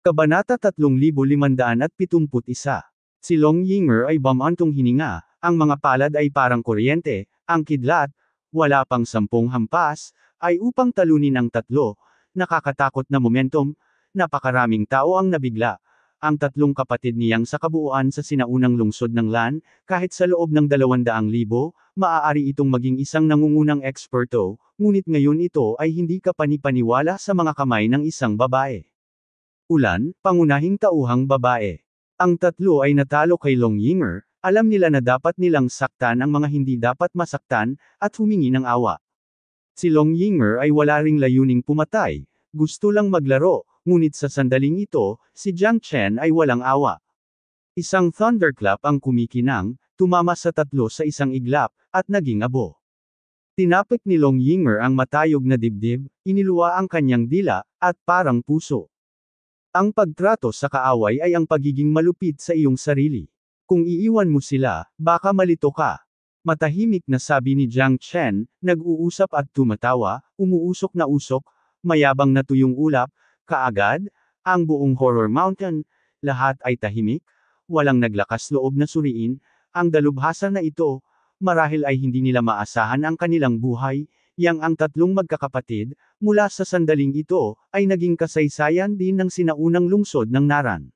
Kabanata 3571 Si Long Yinger ay bamantong hininga, ang mga palad ay parang kuryente, ang kidlat, wala pang sampung hampas, ay upang talunin ang tatlo, nakakatakot na momentum, napakaraming tao ang nabigla. Ang tatlong kapatid niyang sa kabuuan sa sinaunang lungsod ng LAN, kahit sa loob ng 200,000, maaari itong maging isang nangungunang eksperto, ngunit ngayon ito ay hindi kapanipaniwala sa mga kamay ng isang babae ulan, pangunahing tauhang babae. Ang tatlo ay natalo kay Long Yinger, alam nila na dapat nilang saktan ang mga hindi dapat masaktan, at humingi ng awa. Si Long Yinger ay wala ring layuning pumatay, gusto lang maglaro, ngunit sa sandaling ito, si Jiang Chen ay walang awa. Isang thunderclap ang kumikinang, tumama sa tatlo sa isang iglap, at naging abo. Tinapik ni Long Yinger ang matayog na dibdib, iniluwa ang kanyang dila, at parang puso. Ang pagtrato sa kaaway ay ang pagiging malupit sa iyong sarili. Kung iiwan mo sila, baka malito ka. Matahimik na sabi ni Jiang Chen, nag-uusap at tumatawa, umuusok na usok, mayabang na tuyong ulap, kaagad, ang buong Horror Mountain, lahat ay tahimik, walang naglakas loob na suriin, ang dalubhasa na ito, marahil ay hindi nila maasahan ang kanilang buhay, yang ang tatlong magkakapatid, mula sa sandaling ito, ay naging kasaysayan din ng sinaunang lungsod ng Naran.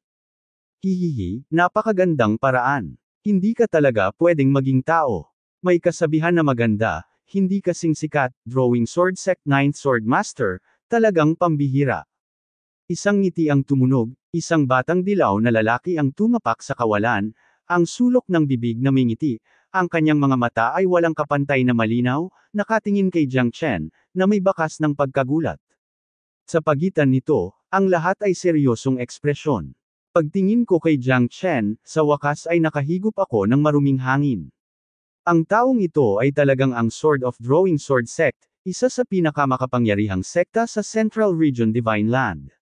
Hihihi, napakagandang paraan. Hindi ka talaga pwedeng maging tao. May kasabihan na maganda, hindi kasing sikat, drawing sword sect 9 sword master, talagang pambihira. Isang ngiti ang tumunog, isang batang dilaw na lalaki ang tumapak sa kawalan, ang sulok ng bibig na may ngiti, ang kanyang mga mata ay walang kapantay na malinaw, nakatingin kay Jiang Chen, na may bakas ng pagkagulat. Sa pagitan nito, ang lahat ay seryosong ekspresyon. Pagtingin ko kay Jiang Chen, sa wakas ay nakahigop ako ng maruming hangin. Ang taong ito ay talagang ang Sword of Drawing Sword Sect, isa sa pinakamakapangyarihang sekta sa Central Region Divine Land.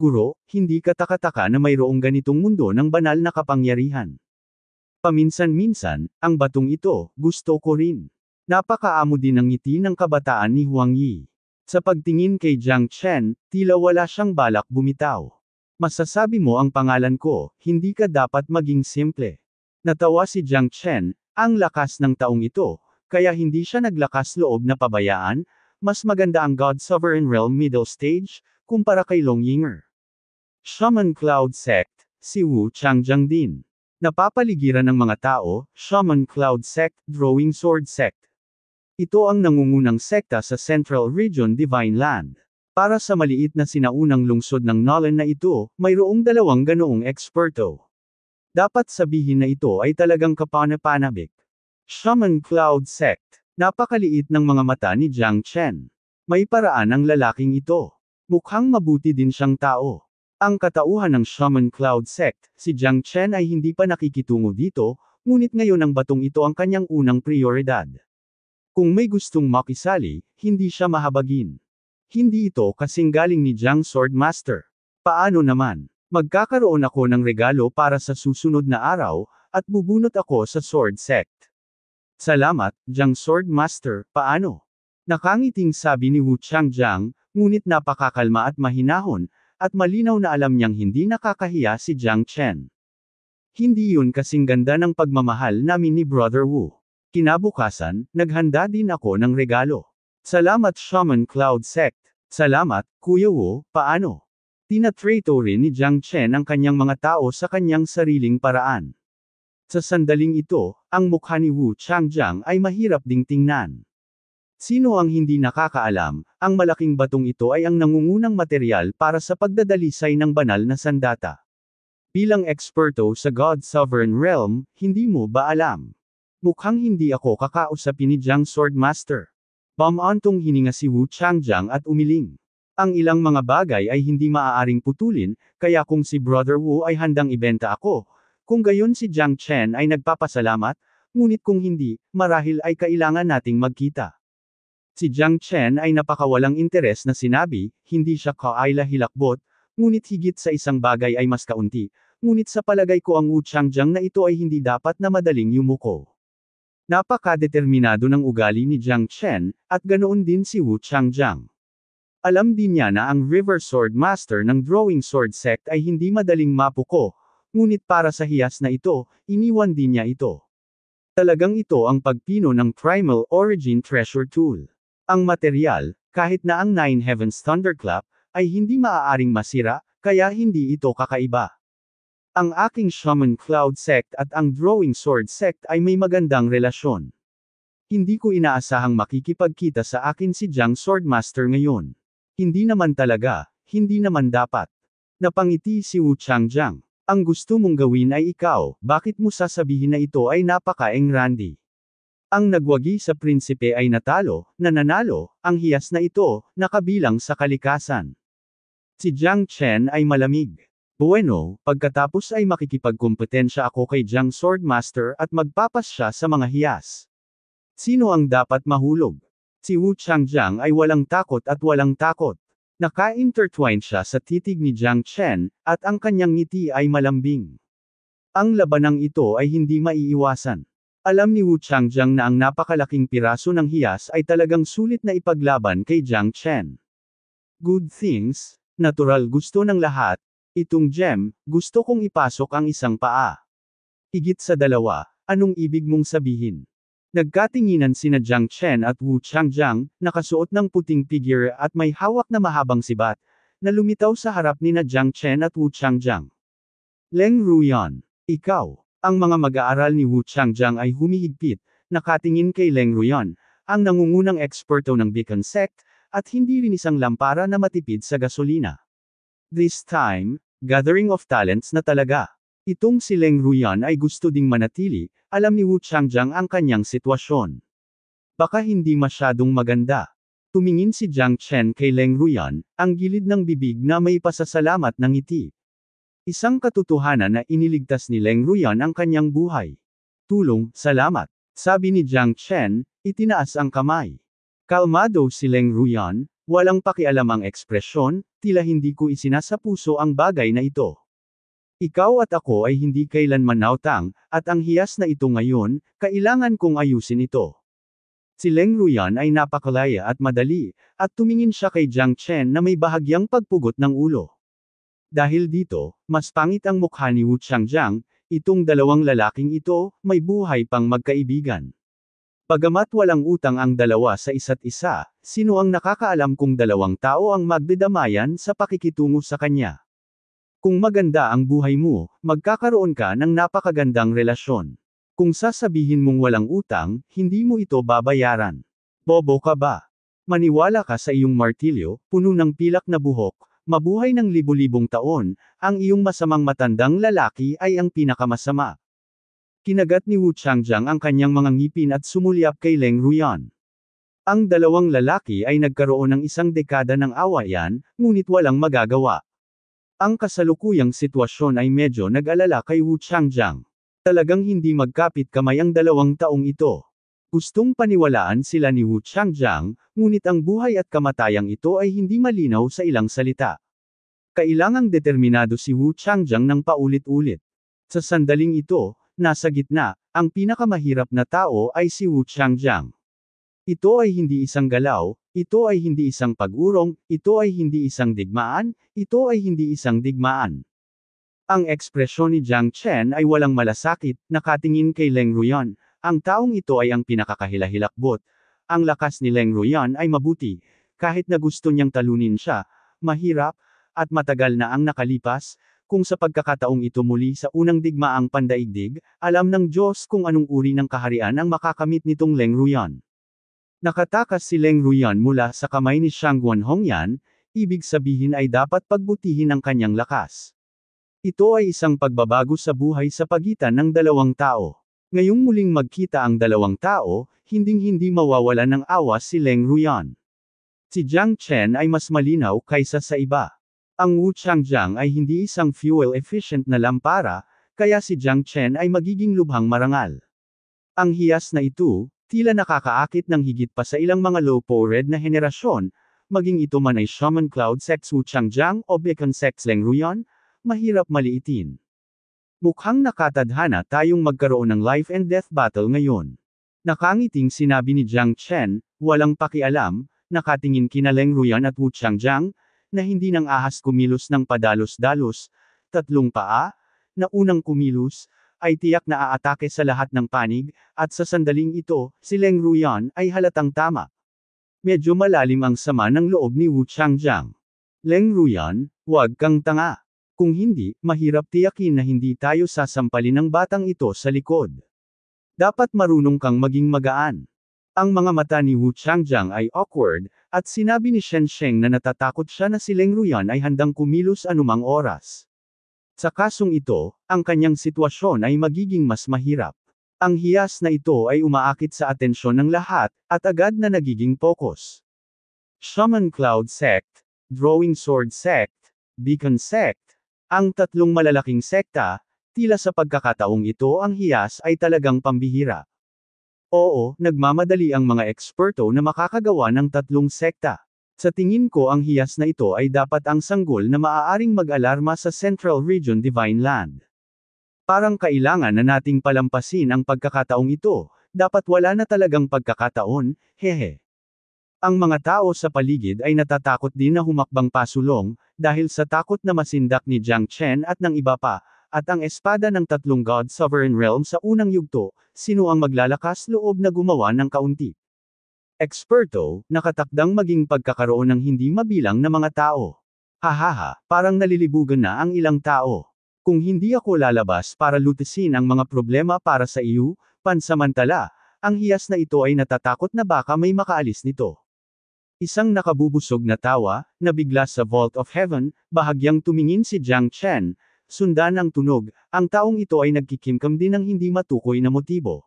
Guro, hindi ka takataka na mayroong ganitong mundo ng banal na kapangyarihan. Paminsan-minsan, ang batong ito, gusto ko rin. Napakaamo din ang ngiti ng kabataan ni Huang Yi. Sa pagtingin kay Jiang Chen, tila wala siyang balak bumitaw. Masasabi mo ang pangalan ko, hindi ka dapat maging simple. Natawa si Jiang Chen, ang lakas ng taong ito, kaya hindi siya naglakas loob na pabayaan, mas maganda ang God Sovereign Realm Middle Stage, kumpara kay Long Yinger. Shaman Cloud Sect, si Wu Changjiang din. Napapaligiran ng mga tao, Shaman Cloud Sect, Drawing Sword Sect. Ito ang nangungunang sekta sa Central Region Divine Land. Para sa maliit na sinaunang lungsod ng Nolan na ito, mayroong dalawang ganoong eksperto. Dapat sabihin na ito ay talagang kapanapanabik. Shaman Cloud Sect. Napakaliit ng mga mata ni Jiang Chen. May paraan ang lalaking ito. Mukhang mabuti din siyang tao. Ang katauhan ng Shaman Cloud Sect, si Jiang Chen ay hindi pa nakikitungo dito, ngunit ngayon ang batong ito ang kanyang unang prioridad. Kung may gustong makisali, hindi siya mahabagin. Hindi ito kasing galing ni Jiang Sword Master. Paano naman? Magkakaroon ako ng regalo para sa susunod na araw, at bubunot ako sa Sword Sect. Salamat, Jiang Sword Master, paano? Nakangiting sabi ni Wu Jiang, ngunit napakakalma at mahinahon, at malinaw na alam niyang hindi nakakahiya si Jiang Chen. Hindi yun kasing ganda ng pagmamahal namin ni Brother Wu. Kinabukasan, naghanda din ako ng regalo. Salamat Shaman Cloud Sect. Salamat, Kuya Wu, paano? Tinatrato rin ni Jiang Chen ang kanyang mga tao sa kanyang sariling paraan. Sa sandaling ito, ang mukha ni Wu Changjiang ay mahirap ding tingnan. Sino ang hindi nakakaalam, ang malaking batong ito ay ang nangungunang material para sa pagdadalisay ng banal na sandata. Bilang eksperto sa God's Sovereign Realm, hindi mo ba alam? Mukhang hindi ako kakausapin ni Jiang Swordmaster. Bumantong hininga si Wu Changjiang at umiling. Ang ilang mga bagay ay hindi maaaring putulin, kaya kung si Brother Wu ay handang ibenta ako, kung gayon si Jiang Chen ay nagpapasalamat, ngunit kung hindi, marahil ay kailangan nating magkita. Si Jiang Chen ay napakawalang interes na sinabi, hindi siya kaayla hilakbot, ngunit higit sa isang bagay ay mas kaunti, ngunit sa palagay ko ang Wu Changjiang na ito ay hindi dapat na madaling yumuko. Napakadeterminado ng ugali ni Jiang Chen, at ganoon din si Wu Changjiang. Alam din niya na ang River Sword Master ng Drawing Sword Sect ay hindi madaling mapuko, ngunit para sa hiyas na ito, iniwan din niya ito. Talagang ito ang pagpino ng Primal Origin Treasure Tool. Ang material, kahit na ang Nine Heavens Thunderclap, ay hindi maaaring masira, kaya hindi ito kakaiba. Ang aking Shaman Cloud sect at ang Drawing Sword sect ay may magandang relasyon. Hindi ko inaasahang makikipagkita sa akin si Jiang Swordmaster ngayon. Hindi naman talaga, hindi naman dapat. Napangiti si Wu Jiang. Ang gusto mong gawin ay ikaw, bakit mo sasabihin na ito ay napaka-engrandi? Ang nagwagi sa prinsipe ay natalo, nananalo, ang hiyas na ito, nakabilang sa kalikasan. Si Jiang Chen ay malamig. Bueno, pagkatapos ay makikipagkumpetensya ako kay Jiang Swordmaster at magpapas siya sa mga hiyas. Sino ang dapat mahulog? Si Wu Changjiang ay walang takot at walang takot. Naka-intertwine siya sa titig ni Jiang Chen, at ang kanyang ngiti ay malambing. Ang labanang ito ay hindi maiiwasan. Alam ni Wu Changjiang na ang napakalaking piraso ng hiyas ay talagang sulit na ipaglaban kay Jiang Chen. Good things, natural gusto ng lahat, itong gem, gusto kong ipasok ang isang paa. Igit sa dalawa, anong ibig mong sabihin? Nagkatinginan sina Jiang Chen at Wu Changjiang, nakasuot ng puting figure at may hawak na mahabang sibat, na lumitaw sa harap ni na Jiang Chen at Wu Changjiang. Leng Ruyan, ikaw, ang mga mag-aaral ni Wu Changjiang ay humihigpit, nakatingin kay Leng Ruyan, ang nangungunang eksperto ng Beacon Sect, at hindi rin isang lampara na matipid sa gasolina. This time, gathering of talents na talaga. Itong si Leng Ruyan ay gusto ding manatili, alam ni Wu Changjiang ang kanyang sitwasyon. Baka hindi masyadong maganda. Tumingin si Jiang Chen kay Leng Ruyan, ang gilid ng bibig na may pasasalamat ng ngiti. Isang katotohanan na iniligtas ni Leng Ruyan ang kanyang buhay. Tulong, salamat. Sabi ni Jiang Chen, itinaas ang kamay. Kalmado si Leng Ruyan, walang pakialam ang ekspresyon, tila hindi ko isinasapuso ang bagay na ito. Ikaw at ako ay hindi kailanman nautang, at ang hiyas na ito ngayon, kailangan kong ayusin ito. Si Leng Ruyan ay napakalaya at madali, at tumingin siya kay Jiang Chen na may bahagyang pagpugot ng ulo. Dahil dito, mas pangit ang mukha ni Wu Changjiang, itong dalawang lalaking ito, may buhay pang magkaibigan. Pagamat walang utang ang dalawa sa isa't isa, sino ang nakakaalam kung dalawang tao ang magdedamayan sa pakikitungo sa kanya? Kung maganda ang buhay mo, magkakaroon ka ng napakagandang relasyon. Kung sasabihin mong walang utang, hindi mo ito babayaran. Bobo ka ba? Maniwala ka sa iyong martilyo, puno ng pilak na buhok, Mabuhay ng libu-libong taon, ang iyong masamang matandang lalaki ay ang pinakamasama. Kinagat ni Wu Changjiang ang kanyang mga ngipin at sumulyap kay Leng Ruyan. Ang dalawang lalaki ay nagkaroon ng isang dekada ng awayan, ngunit walang magagawa. Ang kasalukuyang sitwasyon ay medyo nag-alala kay Wu Changjiang. Talagang hindi magkapit kamay ang dalawang taong ito. Gustong paniwalaan sila ni Wu Changjiang, ngunit ang buhay at kamatayang ito ay hindi malinaw sa ilang salita. Kailangang determinado si Wu Changjiang ng paulit-ulit. Sa sandaling ito, nasa gitna, ang pinakamahirap na tao ay si Wu Changjiang. Ito ay hindi isang galaw, ito ay hindi isang pag-urong, ito ay hindi isang digmaan, ito ay hindi isang digmaan. Ang ekspresyon ni Jiang Chen ay walang malasakit, nakatingin kay Leng Ruyon, ang taong ito ay ang pinakakahilahilakbot. Ang lakas ni Leng Ruyan ay mabuti. Kahit na gusto niyang talunin siya, mahirap, at matagal na ang nakalipas, kung sa pagkakataong ito muli sa unang digmaang pandaigdig, alam ng Diyos kung anong uri ng kaharian ang makakamit nitong Leng Ruyan. Nakatakas si Leng Ruyan mula sa kamay ni Shang Guanhongyan, ibig sabihin ay dapat pagbutihin ang kanyang lakas. Ito ay isang pagbabago sa buhay sa pagitan ng dalawang tao. Ngayong muling magkita ang dalawang tao, hinding-hindi mawawala ng awa si Leng Ruyan. Si Jiang Chen ay mas malinaw kaysa sa iba. Ang Wu Changjiang ay hindi isang fuel-efficient na lampara, kaya si Jiang Chen ay magiging lubhang marangal. Ang hiyas na ito, tila nakakaakit ng higit pa sa ilang mga low power red na henerasyon, maging ito man ay Shaman Cloud Sex Wu Changjiang o Beacon Sex Leng Ruyan, mahirap maliitin. Mukhang nakatadhana tayong magkaroon ng life and death battle ngayon. Nakangiting sinabi ni Jiang Chen, walang pakialam, nakatingin kina Leng Ruyan at Wu Changjiang, na hindi nang ahas kumilos ng padalos-dalos, tatlong paa, na unang kumilos, ay tiyak na aatake sa lahat ng panig, at sa sandaling ito, si Leng Ruyan ay halatang tama. Medyo malalim ang sama ng loob ni Wu Changjiang. Leng Ruyan, huwag kang tanga. Kung hindi, mahirap tiyakin na hindi tayo sasampalin ng batang ito sa likod. Dapat marunong kang maging magaan. Ang mga mata ni Wu Changjiang ay awkward, at sinabi ni Shen Sheng na natatakot siya na si Leng Ruyan ay handang kumilos anumang oras. Sa kasong ito, ang kanyang sitwasyon ay magiging mas mahirap. Ang hiyas na ito ay umaakit sa atensyon ng lahat, at agad na nagiging focus. Shaman Cloud Sect, Drawing Sword Sect, Beacon Sect, ang tatlong malalaking sekta, tila sa pagkakataong ito ang hiyas ay talagang pambihira. Oo, nagmamadali ang mga eksperto na makakagawa ng tatlong sekta. Sa tingin ko ang hiyas na ito ay dapat ang sanggol na maaaring mag-alarma sa Central Region Divine Land. Parang kailangan na nating palampasin ang pagkakataong ito, dapat wala na talagang pagkakataon, hehe. Ang mga tao sa paligid ay natatakot din na humakbang pasulong, dahil sa takot na masindak ni Jiang Chen at ng iba pa, at ang espada ng tatlong God Sovereign Realm sa unang yugto, sino ang maglalakas loob na gumawa ng kaunti? Eksperto, nakatakdang maging pagkakaroon ng hindi mabilang na mga tao. Hahaha, parang nalilibugan na ang ilang tao. Kung hindi ako lalabas para lutisin ang mga problema para sa iyo, pansamantala, ang hiyas na ito ay natatakot na baka may makaalis nito. Isang nakabubusog na tawa, nabigla sa vault of heaven, bahagyang tumingin si Jiang Chen, sunda ng tunog, ang taong ito ay nagkikimkam din ng hindi matukoy na motibo.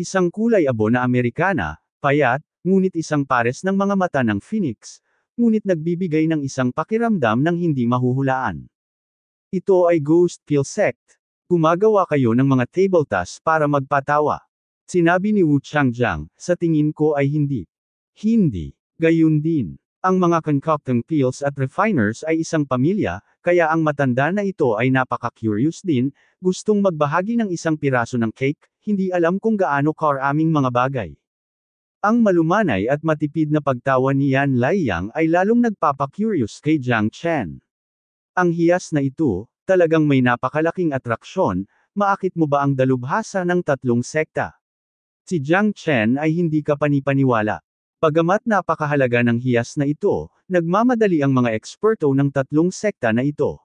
Isang kulay abo na Amerikana, payat, ngunit isang pares ng mga mata ng Phoenix, ngunit nagbibigay ng isang pakiramdam ng hindi mahuhulaan. Ito ay Ghost Pill Sect. Gumagawa kayo ng mga table tasks para magpatawa. Sinabi ni Wu Changjiang, sa tingin ko ay hindi. Hindi din, ang mga concocting pills at refiners ay isang pamilya, kaya ang matanda na ito ay napaka-curious din, gustong magbahagi ng isang piraso ng cake, hindi alam kung gaano karaming mga bagay. Ang malumanay at matipid na pagtawa ni Yan Laiyang ay lalong nagpapakurious kay Jiang Chen. Ang hiyas na ito, talagang may napakalaking atraksyon, maakit mo ba ang dalubhasa ng tatlong sekta? Si Jiang Chen ay hindi ka panipaniwala. Pagamat napakahalaga ng hiyas na ito, nagmamadali ang mga eksperto ng tatlong sekta na ito.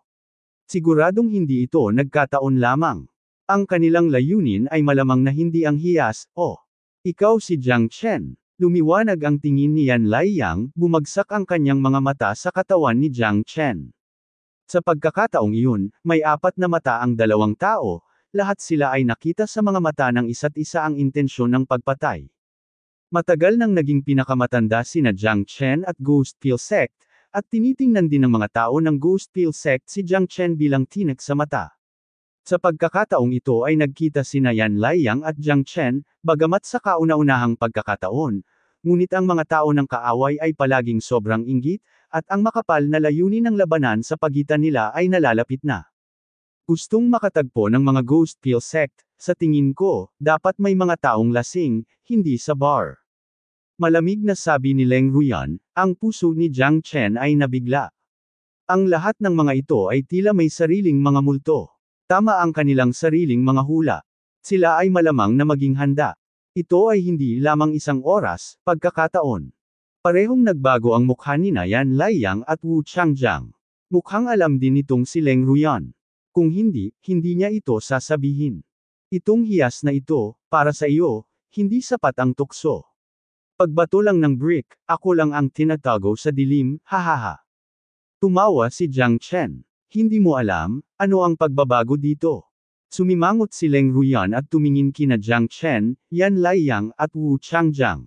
Siguradong hindi ito nagkataon lamang. Ang kanilang layunin ay malamang na hindi ang hiyas, o. Ikaw si Jiang Chen. Lumiwanag ang tingin ni Yan Laiyang, bumagsak ang kanyang mga mata sa katawan ni Jiang Chen. Sa pagkakataong iyon, may apat na mata ang dalawang tao, lahat sila ay nakita sa mga mata ng isa't isa ang intensyon ng pagpatay. Matagal nang naging pinakamatanda sina Jiang Chen at Ghost Pill Sect, at tinitingnan din ng mga tao ng Ghost Pill Sect si Jiang Chen bilang tinak sa mata. Sa pagkakataong ito ay nagkita sina Yan Laiyang at Jiang Chen, bagamat sa kauna-unahang pagkakataon, ngunit ang mga tao ng kaaway ay palaging sobrang inggit, at ang makapal na layunin ng labanan sa pagitan nila ay nalalapit na. Gustong makatagpo ng mga Ghost Pill Sect, sa tingin ko, dapat may mga taong lasing, hindi sa bar. Malamig na sabi ni Leng Ruyan, ang puso ni Jiang Chen ay nabigla. Ang lahat ng mga ito ay tila may sariling mga multo. Tama ang kanilang sariling mga hula. Sila ay malamang na maging handa. Ito ay hindi lamang isang oras, pagkakataon. Parehong nagbago ang mukha ni Nayan Laiyang at Wu Changjiang. Mukhang alam din itong si Leng Ruyan. Kung hindi, hindi niya ito sasabihin. Itong hiyas na ito, para sa iyo, hindi sapat ang tukso. Pagbato lang ng brick, ako lang ang tinatago sa dilim, hahaha. Tumawa si Jiang Chen. Hindi mo alam, ano ang pagbabago dito? Sumimangot si Leng Ruyan at tumingin kina Jiang Chen, Yan Lai Yang at Wu Changjiang.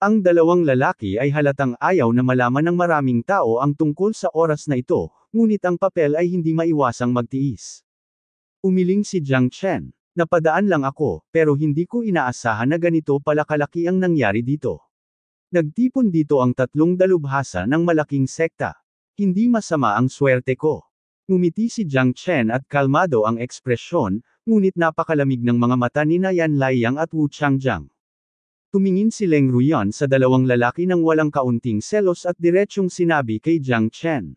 Ang dalawang lalaki ay halatang ayaw na malaman ng maraming tao ang tungkol sa oras na ito, ngunit ang papel ay hindi maiwasang magtiis. Umiling si Jiang Chen. Napadaan lang ako, pero hindi ko inaasahan na ganito pala kalaki ang nangyari dito. Nagtipon dito ang tatlong dalubhasa ng malaking sekta. Hindi masama ang swerte ko. Ngumiti si Jiang Chen at kalmado ang ekspresyon, ngunit napakalamig ng mga mata ni Nayan Laiyang at Wu Changjiang. Tumingin si Leng Ruyan sa dalawang lalaki ng walang kaunting selos at diretsyong sinabi kay Jiang Chen.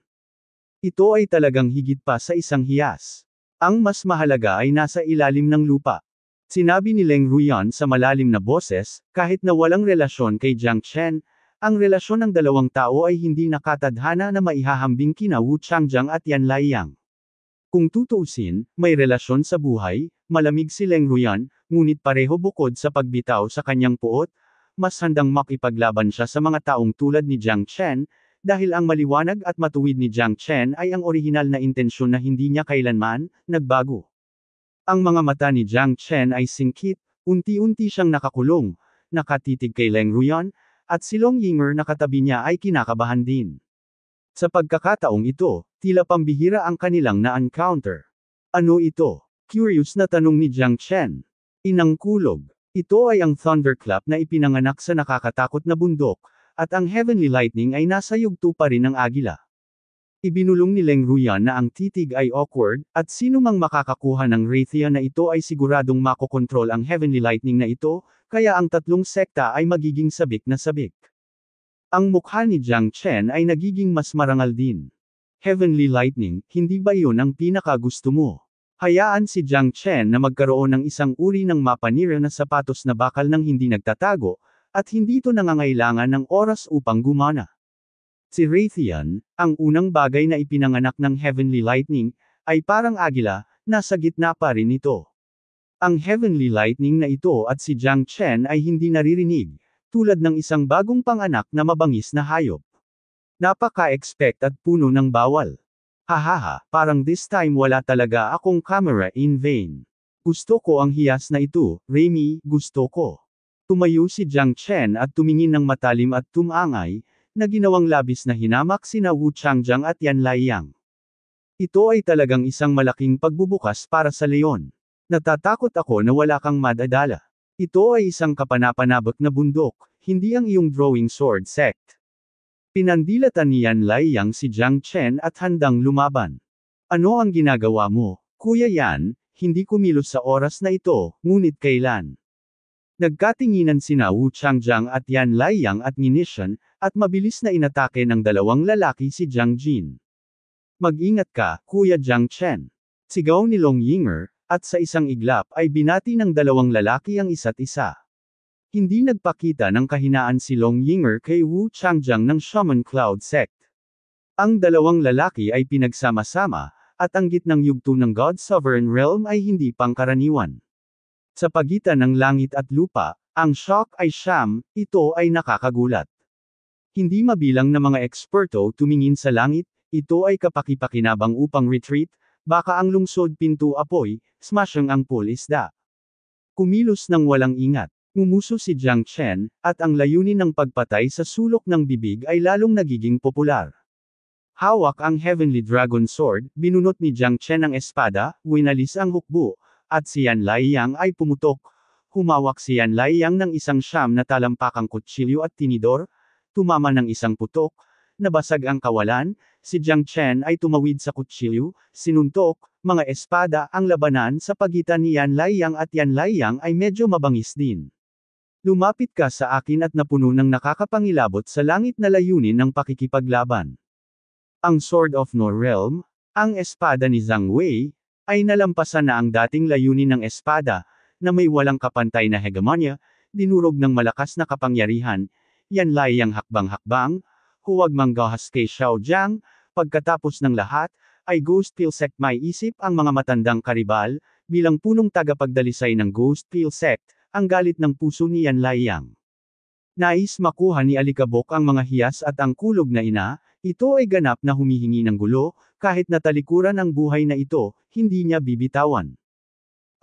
Ito ay talagang higit pa sa isang hiyas. Ang mas mahalaga ay nasa ilalim ng lupa. Sinabi ni Leng Ruyan sa malalim na boses, kahit na walang relasyon kay Jiang Chen, ang relasyon ng dalawang tao ay hindi nakatadhana na maihahambing kina Wu Changjiang at Yan Laiyang. Kung tutuusin, may relasyon sa buhay, malamig si Leng Ruyan, ngunit pareho bukod sa pagbitaw sa kanyang puot, mas handang makipaglaban siya sa mga taong tulad ni Jiang Chen, dahil ang maliwanag at matuwid ni Jiang Chen ay ang orihinal na intensyon na hindi niya kailanman, nagbago. Ang mga mata ni Jiang Chen ay singkit, unti-unti siyang nakakulong, nakatitig kay Leng Ruyan, at si Long Yinger na katabi niya ay kinakabahan din. Sa pagkakataong ito, tila pambihira ang kanilang na-encounter. Ano ito? Curious na tanong ni Jiang Chen. Inangkulog. Ito ay ang thunderclap na ipinanganak sa nakakatakot na bundok, at ang heavenly lightning ay nasa yugto pa rin ng agila. Ibinulong ni Leng Ruyan na ang titig ay awkward, at sino mang makakakuha ng Raytheon na ito ay siguradong makokontrol ang heavenly lightning na ito, kaya ang tatlong sekta ay magiging sabik na sabik. Ang mukha ni Jiang Chen ay nagiging mas marangal din. Heavenly Lightning, hindi ba iyon ang pinakagusto mo? Hayaan si Jiang Chen na magkaroon ng isang uri ng mapanira na sapatos na bakal ng hindi nagtatago, at hindi ito nangangailangan ng oras upang gumana. Si Raytheon, ang unang bagay na ipinanganak ng Heavenly Lightning, ay parang agila, nasa gitna pa rin ito. Ang Heavenly Lightning na ito at si Jiang Chen ay hindi naririnig, tulad ng isang bagong panganak na mabangis na hayop. Napaka-expect at puno ng bawal. Hahaha, parang this time wala talaga akong camera in vain. Gusto ko ang hiyas na ito, Remy, gusto ko. Tumayo si Jiang Chen at tumingin ng matalim at tumangay, na ginawang labis na hinamak sina Wu Changjiang at Yan Laiyang. Ito ay talagang isang malaking pagbubukas para sa leon. Natatakot ako na wala kang madadala. Ito ay isang kapanapanabak na bundok, hindi ang iyong drawing sword sect. Pinandilatan ni Yan Laiyang si Jiang Chen at handang lumaban. Ano ang ginagawa mo, Kuya Yan, hindi kumilos sa oras na ito, ngunit kailan? Nagkatinginan sina Wu Changjiang at Yan Laiyang at Ninishan, at mabilis na inatake ng dalawang lalaki si Jiang Jin. Mag-ingat ka, Kuya Jiang Chen. Sigaw ni Long Yinger, at sa isang iglap ay binati ng dalawang lalaki ang isa't isa. Hindi nagpakita ng kahinaan si Long Yinger kay Wu Changjiang ng Shaman Cloud Sect. Ang dalawang lalaki ay pinagsama-sama, at ang gitnang yugto ng God Sovereign Realm ay hindi pangkaraniwan. Sa pagitan ng langit at lupa, ang shock ay siyam, ito ay nakakagulat. Hindi mabilang na mga eksperto tumingin sa langit, ito ay kapakipakinabang upang retreat, baka ang lungsod pinto apoy, smashing ang pool isda. Kumilos ng walang ingat. Umuso si Jiang Chen, at ang layunin ng pagpatay sa sulok ng bibig ay lalong nagiging popular. Hawak ang Heavenly Dragon Sword, binunot ni Jiang Chen ang espada, winalis ang hukbo, at si Yan Laiyang ay pumutok. Humawak si Yan Laiyang ng isang siyam na talampakang kutsilyo at tinidor, tumama ng isang putok, nabasag ang kawalan, si Jiang Chen ay tumawid sa kutsilyo, sinuntok, mga espada ang labanan sa pagitan ni Yan Laiyang at Yan Laiyang ay medyo mabangis din. Lumapit ka sa akin at napuno ng nakakapangilabot sa langit na layunin ng pakikipaglaban. Ang Sword of No Realm, ang espada ni Zhang Wei, ay nalampasan na ang dating layunin ng espada, na may walang kapantay na hegemonya, dinurog ng malakas na kapangyarihan, yan layang hakbang-hakbang, huwag manggahas kay Xiao Jiang, pagkatapos ng lahat, ay Ghost Pilsect may isip ang mga matandang karibal, bilang punong tagapagdalisay ng Ghost Pilsect, ang galit ng puso ni Yan Laiyang. Nais makuha ni Alikabok ang mga hiyas at ang kulog na ina, ito ay ganap na humihingi ng gulo, kahit natalikuran ang buhay na ito, hindi niya bibitawan.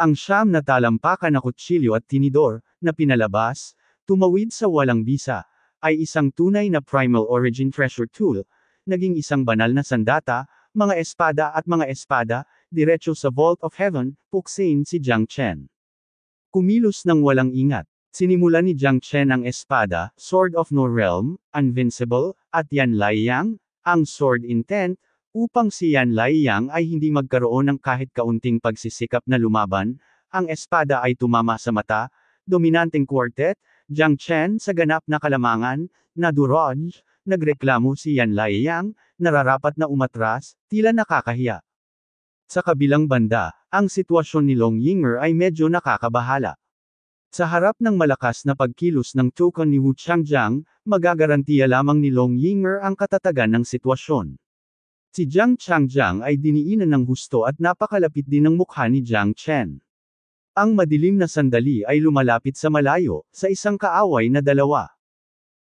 Ang siyam na talampakan na kutsilyo at tinidor, na pinalabas, tumawid sa walang bisa, ay isang tunay na primal origin treasure tool, naging isang banal na sandata, mga espada at mga espada, diretso sa Vault of Heaven, puksain si Jiang Chen. Kumilos ng walang ingat. Sinimula ni Jiang Chen ang Espada, Sword of No Realm, Unvincible, at Yan Lai Yang, ang Sword Intent, upang si Yan Lai Yang ay hindi magkaroon ng kahit kaunting pagsisikap na lumaban, ang espada ay tumama sa mata, dominanteng quartet, Jiang Chen sa ganap na kalamangan, na duroj, nagreklamo si Yan Lai Yang, nararapat na umatras, tila nakakahiya. Sa kabilang banda, ang sitwasyon ni Long Yinger ay medyo nakakabahala. Sa harap ng malakas na pagkilos ng Chokon ni Wu Changjiang, magagarantiya lamang ni Long Yinger ang katatagan ng sitwasyon. Si Jiang Changjiang ay diniinan ng husto at napakalapit din ng mukha ni Jiang Chen. Ang madilim na sandali ay lumalapit sa malayo, sa isang kaaway na dalawa.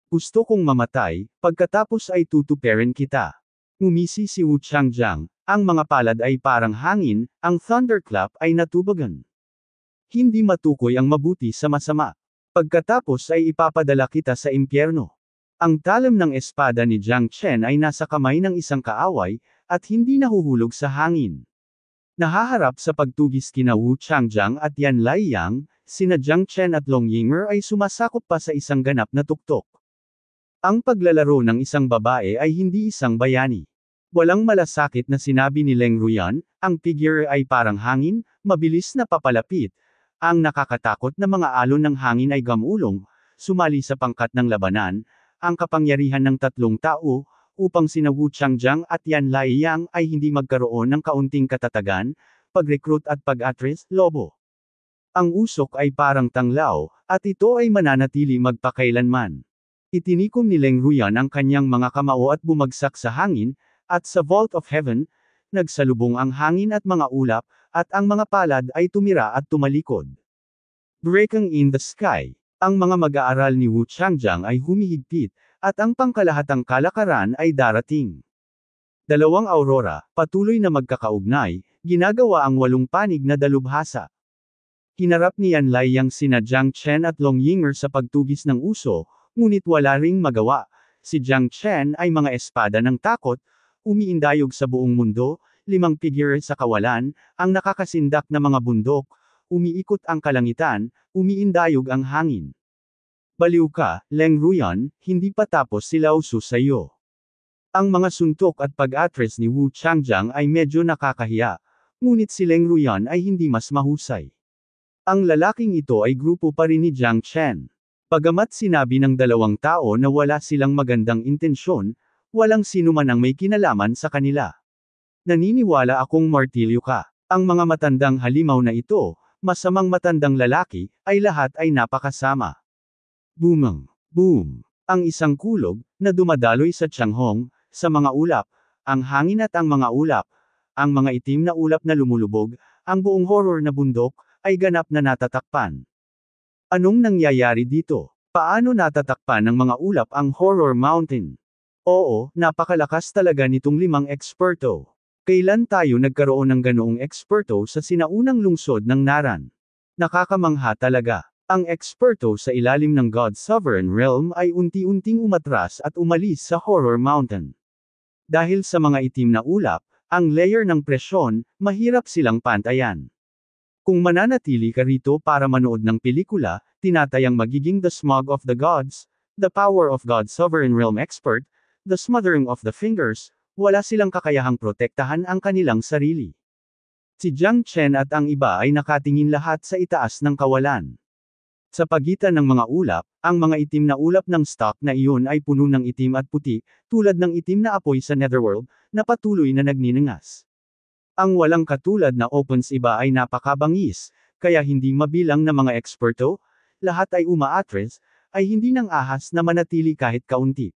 Gusto kong mamatay, pagkatapos ay tutuperin kita. Umisi si Wu Changjiang, ang mga palad ay parang hangin, ang thunderclap ay natubagan. Hindi matukoy ang mabuti sa masama. Pagkatapos ay ipapadala kita sa impyerno. Ang talam ng espada ni Jiang Chen ay nasa kamay ng isang kaaway, at hindi nahuhulog sa hangin. Nahaharap sa pagtugis kina Wu Changjiang at Yan Laiyang, sina Jiang Chen at Long Yinger ay sumasakop pa sa isang ganap na tuktok. Ang paglalaro ng isang babae ay hindi isang bayani. Walang malasakit na sinabi ni Leng Ruyan, ang figure ay parang hangin, mabilis na papalapit, ang nakakatakot na mga alon ng hangin ay gamulong, sumali sa pangkat ng labanan, ang kapangyarihan ng tatlong tao, upang sina Wu Changjiang at Yan Lai Yang ay hindi magkaroon ng kaunting katatagan, pag-recruit at pag-atres, lobo. Ang usok ay parang tanglaw, at ito ay mananatili magpakailanman. Itinikom ni Leng Ruyan ang kanyang mga kamao at bumagsak sa hangin, at sa vault of heaven, nagsalubong ang hangin at mga ulap, at ang mga palad ay tumira at tumalikod. Breaking in the sky. Ang mga mag-aaral ni Wu Changjiang ay humihigpit, at ang pangkalahatang kalakaran ay darating. Dalawang aurora, patuloy na magkakaugnay, ginagawa ang walong panig na dalubhasa. Hinarap ni Yan Lai yang sina Jiang Chen at Long Yinger sa pagtugis ng uso, ngunit wala ring magawa, si Jiang Chen ay mga espada ng takot, umiindayog sa buong mundo, limang figure sa kawalan, ang nakakasindak na mga bundok, umiikot ang kalangitan, umiindayog ang hangin. Baliw ka, Leng Ruyan, hindi pa tapos sila uso sa'yo. Ang mga suntok at pag-atres ni Wu Changjiang ay medyo nakakahiya, ngunit si Leng Ruyan ay hindi mas mahusay. Ang lalaking ito ay grupo pa rin ni Jiang Chen. Pagamat sinabi ng dalawang tao na wala silang magandang intensyon, Walang sino man ang may kinalaman sa kanila. Naniniwala akong martilyo ka. Ang mga matandang halimaw na ito, masamang matandang lalaki, ay lahat ay napakasama. Boomang, boom. Ang isang kulog, na dumadaloy sa Changhong, sa mga ulap, ang hangin at ang mga ulap, ang mga itim na ulap na lumulubog, ang buong horror na bundok, ay ganap na natatakpan. Anong nangyayari dito? Paano natatakpan ng mga ulap ang Horror Mountain? Oo, napakalakas talaga nitong limang eksperto. Kailan tayo nagkaroon ng ganoong eksperto sa sinaunang lungsod ng Naran? Nakakamangha talaga. Ang eksperto sa ilalim ng God's Sovereign Realm ay unti-unting umatras at umalis sa Horror Mountain. Dahil sa mga itim na ulap, ang layer ng presyon, mahirap silang pantayan. Kung mananatili ka rito para manood ng pelikula, tinatayang magiging The Smog of the Gods, The Power of God's Sovereign Realm Expert, the smothering of the fingers, wala silang kakayahang protektahan ang kanilang sarili. Si Jiang Chen at ang iba ay nakatingin lahat sa itaas ng kawalan. Sa pagitan ng mga ulap, ang mga itim na ulap ng stock na iyon ay puno ng itim at puti, tulad ng itim na apoy sa netherworld, na patuloy na nagniningas. Ang walang katulad na opens iba ay napakabangis, kaya hindi mabilang na mga eksperto, lahat ay umaatres, ay hindi nang ahas na manatili kahit kaunti.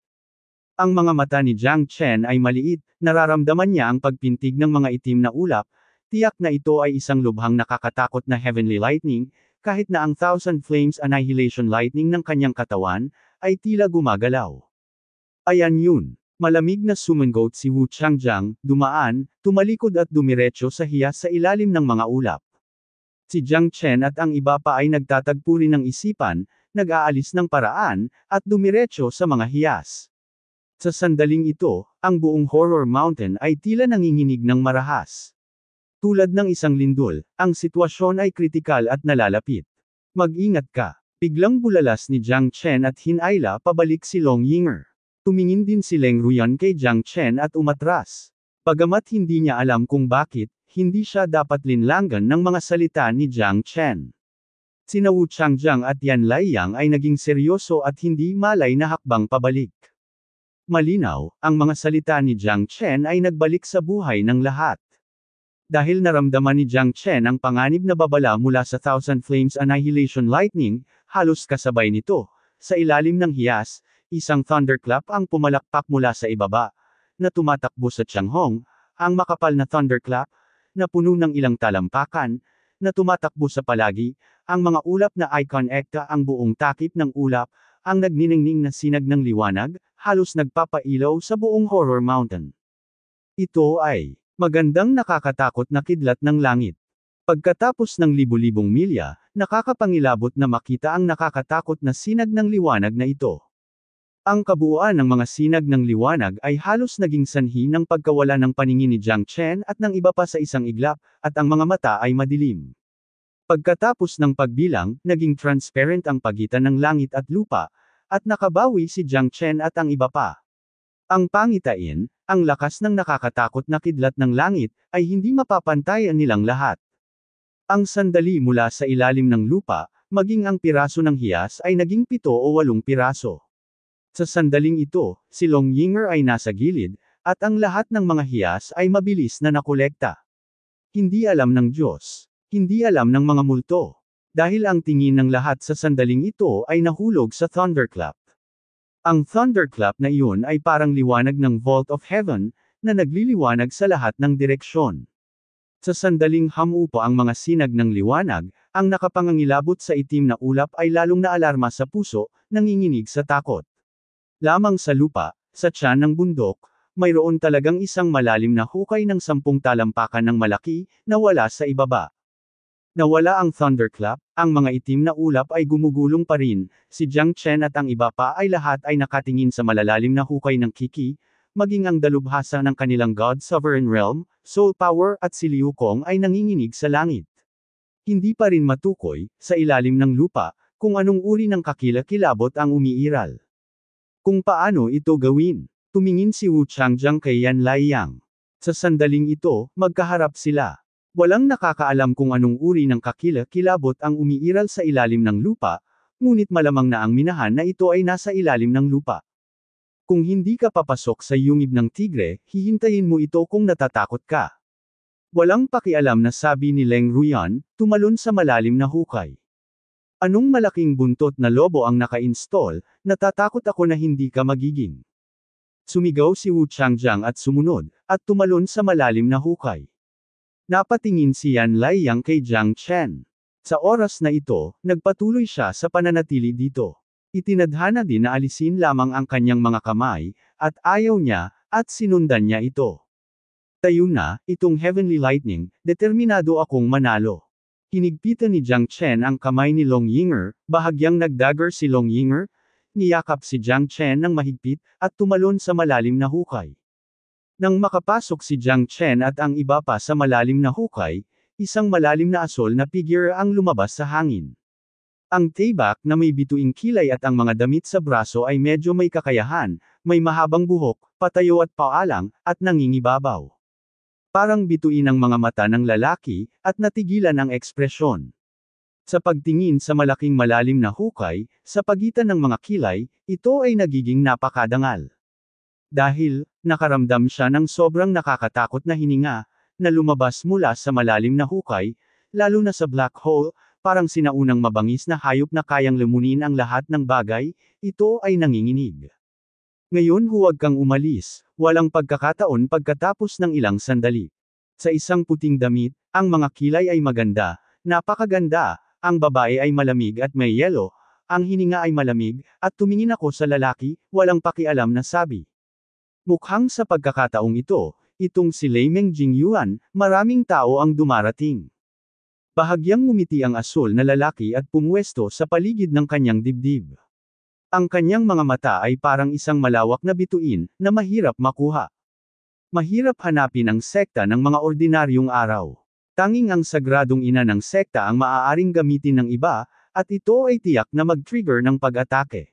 Ang mga mata ni Jiang Chen ay maliit, nararamdaman niya ang pagpintig ng mga itim na ulap, tiyak na ito ay isang lubhang nakakatakot na heavenly lightning, kahit na ang Thousand Flames Annihilation Lightning ng kanyang katawan, ay tila gumagalaw. Ayan yun. Malamig na sumenggoat si Wu Changjiang, dumaan, tumalikod at dumiretso sa hiyas sa ilalim ng mga ulap. Si Jiang Chen at ang iba pa ay nagtatagpuri ng isipan, nag-aalis ng paraan, at dumiretso sa mga hiyas. Sa sandaling ito, ang buong Horror Mountain ay tila nanginginig ng marahas. Tulad ng isang lindol, ang sitwasyon ay kritikal at nalalapit. Mag-ingat ka. Piglang bulalas ni Jiang Chen at Hinayla pabalik si Long Yinger. Tumingin din si Leng Ruyan kay Jiang Chen at umatras. Pagamat hindi niya alam kung bakit, hindi siya dapat linlangan ng mga salita ni Jiang Chen. Sina Wu Changjiang at Yan Laiyang ay naging seryoso at hindi malay na hakbang pabalik malinaw, ang mga salita ni Jiang Chen ay nagbalik sa buhay ng lahat. Dahil naramdaman ni Jiang Chen ang panganib na babala mula sa Thousand Flames Annihilation Lightning, halos kasabay nito, sa ilalim ng hiyas, isang thunderclap ang pumalakpak mula sa ibaba, na tumatakbo sa Changhong, ang makapal na thunderclap, na puno ng ilang talampakan, na tumatakbo sa palagi, ang mga ulap na icon ekta ang buong takip ng ulap, ang nagniningning na sinag ng liwanag, halos nagpapailaw sa buong Horror Mountain. Ito ay magandang nakakatakot na kidlat ng langit. Pagkatapos ng libu-libong milya, nakakapangilabot na makita ang nakakatakot na sinag ng liwanag na ito. Ang kabuuan ng mga sinag ng liwanag ay halos naging sanhi ng pagkawala ng paningin ni Jiang Chen at ng iba pa sa isang iglap, at ang mga mata ay madilim. Pagkatapos ng pagbilang, naging transparent ang pagitan ng langit at lupa, at nakabawi si Jiang Chen at ang iba pa. Ang pangitain, ang lakas ng nakakatakot na kidlat ng langit, ay hindi mapapantayan nilang lahat. Ang sandali mula sa ilalim ng lupa, maging ang piraso ng hiyas ay naging pito o walong piraso. Sa sandaling ito, si Long Yinger ay nasa gilid, at ang lahat ng mga hiyas ay mabilis na nakolekta. Hindi alam ng Diyos. Hindi alam ng mga multo dahil ang tingin ng lahat sa sandaling ito ay nahulog sa thunderclap. Ang thunderclap na iyon ay parang liwanag ng vault of heaven, na nagliliwanag sa lahat ng direksyon. Sa sandaling hamupo ang mga sinag ng liwanag, ang nakapangangilabot sa itim na ulap ay lalong naalarma sa puso, nanginginig sa takot. Lamang sa lupa, sa tiyan ng bundok, mayroon talagang isang malalim na hukay ng sampung talampakan ng malaki, na wala sa ibaba. Nawala ang thunderclap, ang mga itim na ulap ay gumugulong pa rin, si Jiang Chen at ang iba pa ay lahat ay nakatingin sa malalalim na hukay ng Kiki, maging ang dalubhasa ng kanilang God Sovereign Realm, Soul Power at si Liu Kong ay nanginginig sa langit. Hindi pa rin matukoy, sa ilalim ng lupa, kung anong uri ng kakilakilabot ang umiiral. Kung paano ito gawin, tumingin si Wu Changjiang kay Yan Laiyang. Sa sandaling ito, magkaharap sila. Walang nakakaalam kung anong uri ng kakila-kilabot ang umiiral sa ilalim ng lupa, ngunit malamang na ang minahan na ito ay nasa ilalim ng lupa. Kung hindi ka papasok sa yungib ng tigre, hihintayin mo ito kung natatakot ka. Walang pakialam na sabi ni Leng Ruyan, tumalon sa malalim na hukay. Anong malaking buntot na lobo ang naka-install, natatakot ako na hindi ka magiging. Sumigaw si Wu Changjiang at sumunod, at tumalon sa malalim na hukay. Napatingin si Yan Laiyang kay Jiang Chen. Sa oras na ito, nagpatuloy siya sa pananatili dito. Itinadhana din na alisin lamang ang kanyang mga kamay, at ayaw niya, at sinundan niya ito. Tayo na, itong heavenly lightning, determinado akong manalo. Hinigpitan ni Jiang Chen ang kamay ni Long Yinger, bahagyang nagdagger si Long Yinger, niyakap si Jiang Chen ng mahigpit, at tumalon sa malalim na hukay. Nang makapasok si Jiang Chen at ang iba pa sa malalim na hukay, isang malalim na asol na figure ang lumabas sa hangin. Ang tayback na may bituing kilay at ang mga damit sa braso ay medyo may kakayahan, may mahabang buhok, patayo at paalang, at nangingibabaw. Parang bituin ang mga mata ng lalaki, at natigilan ang ekspresyon. Sa pagtingin sa malaking malalim na hukay, sa pagitan ng mga kilay, ito ay nagiging napakadangal. Dahil, nakaramdam siya ng sobrang nakakatakot na hininga, na lumabas mula sa malalim na hukay, lalo na sa black hole, parang sinaunang mabangis na hayop na kayang lumunin ang lahat ng bagay, ito ay nanginginig. Ngayon huwag kang umalis, walang pagkakataon pagkatapos ng ilang sandali. Sa isang puting damit, ang mga kilay ay maganda, napakaganda, ang babae ay malamig at may yelo, ang hininga ay malamig, at tumingin ako sa lalaki, walang pakialam na sabi. Mukhang sa pagkakataong ito, itong si Lei Meng Jingyuan, maraming tao ang dumarating. Bahagyang umiti ang asul na lalaki at pumwesto sa paligid ng kanyang dibdib. Ang kanyang mga mata ay parang isang malawak na bituin, na mahirap makuha. Mahirap hanapin ang sekta ng mga ordinaryong araw. Tanging ang sagradong ina ng sekta ang maaaring gamitin ng iba, at ito ay tiyak na mag-trigger ng pag-atake.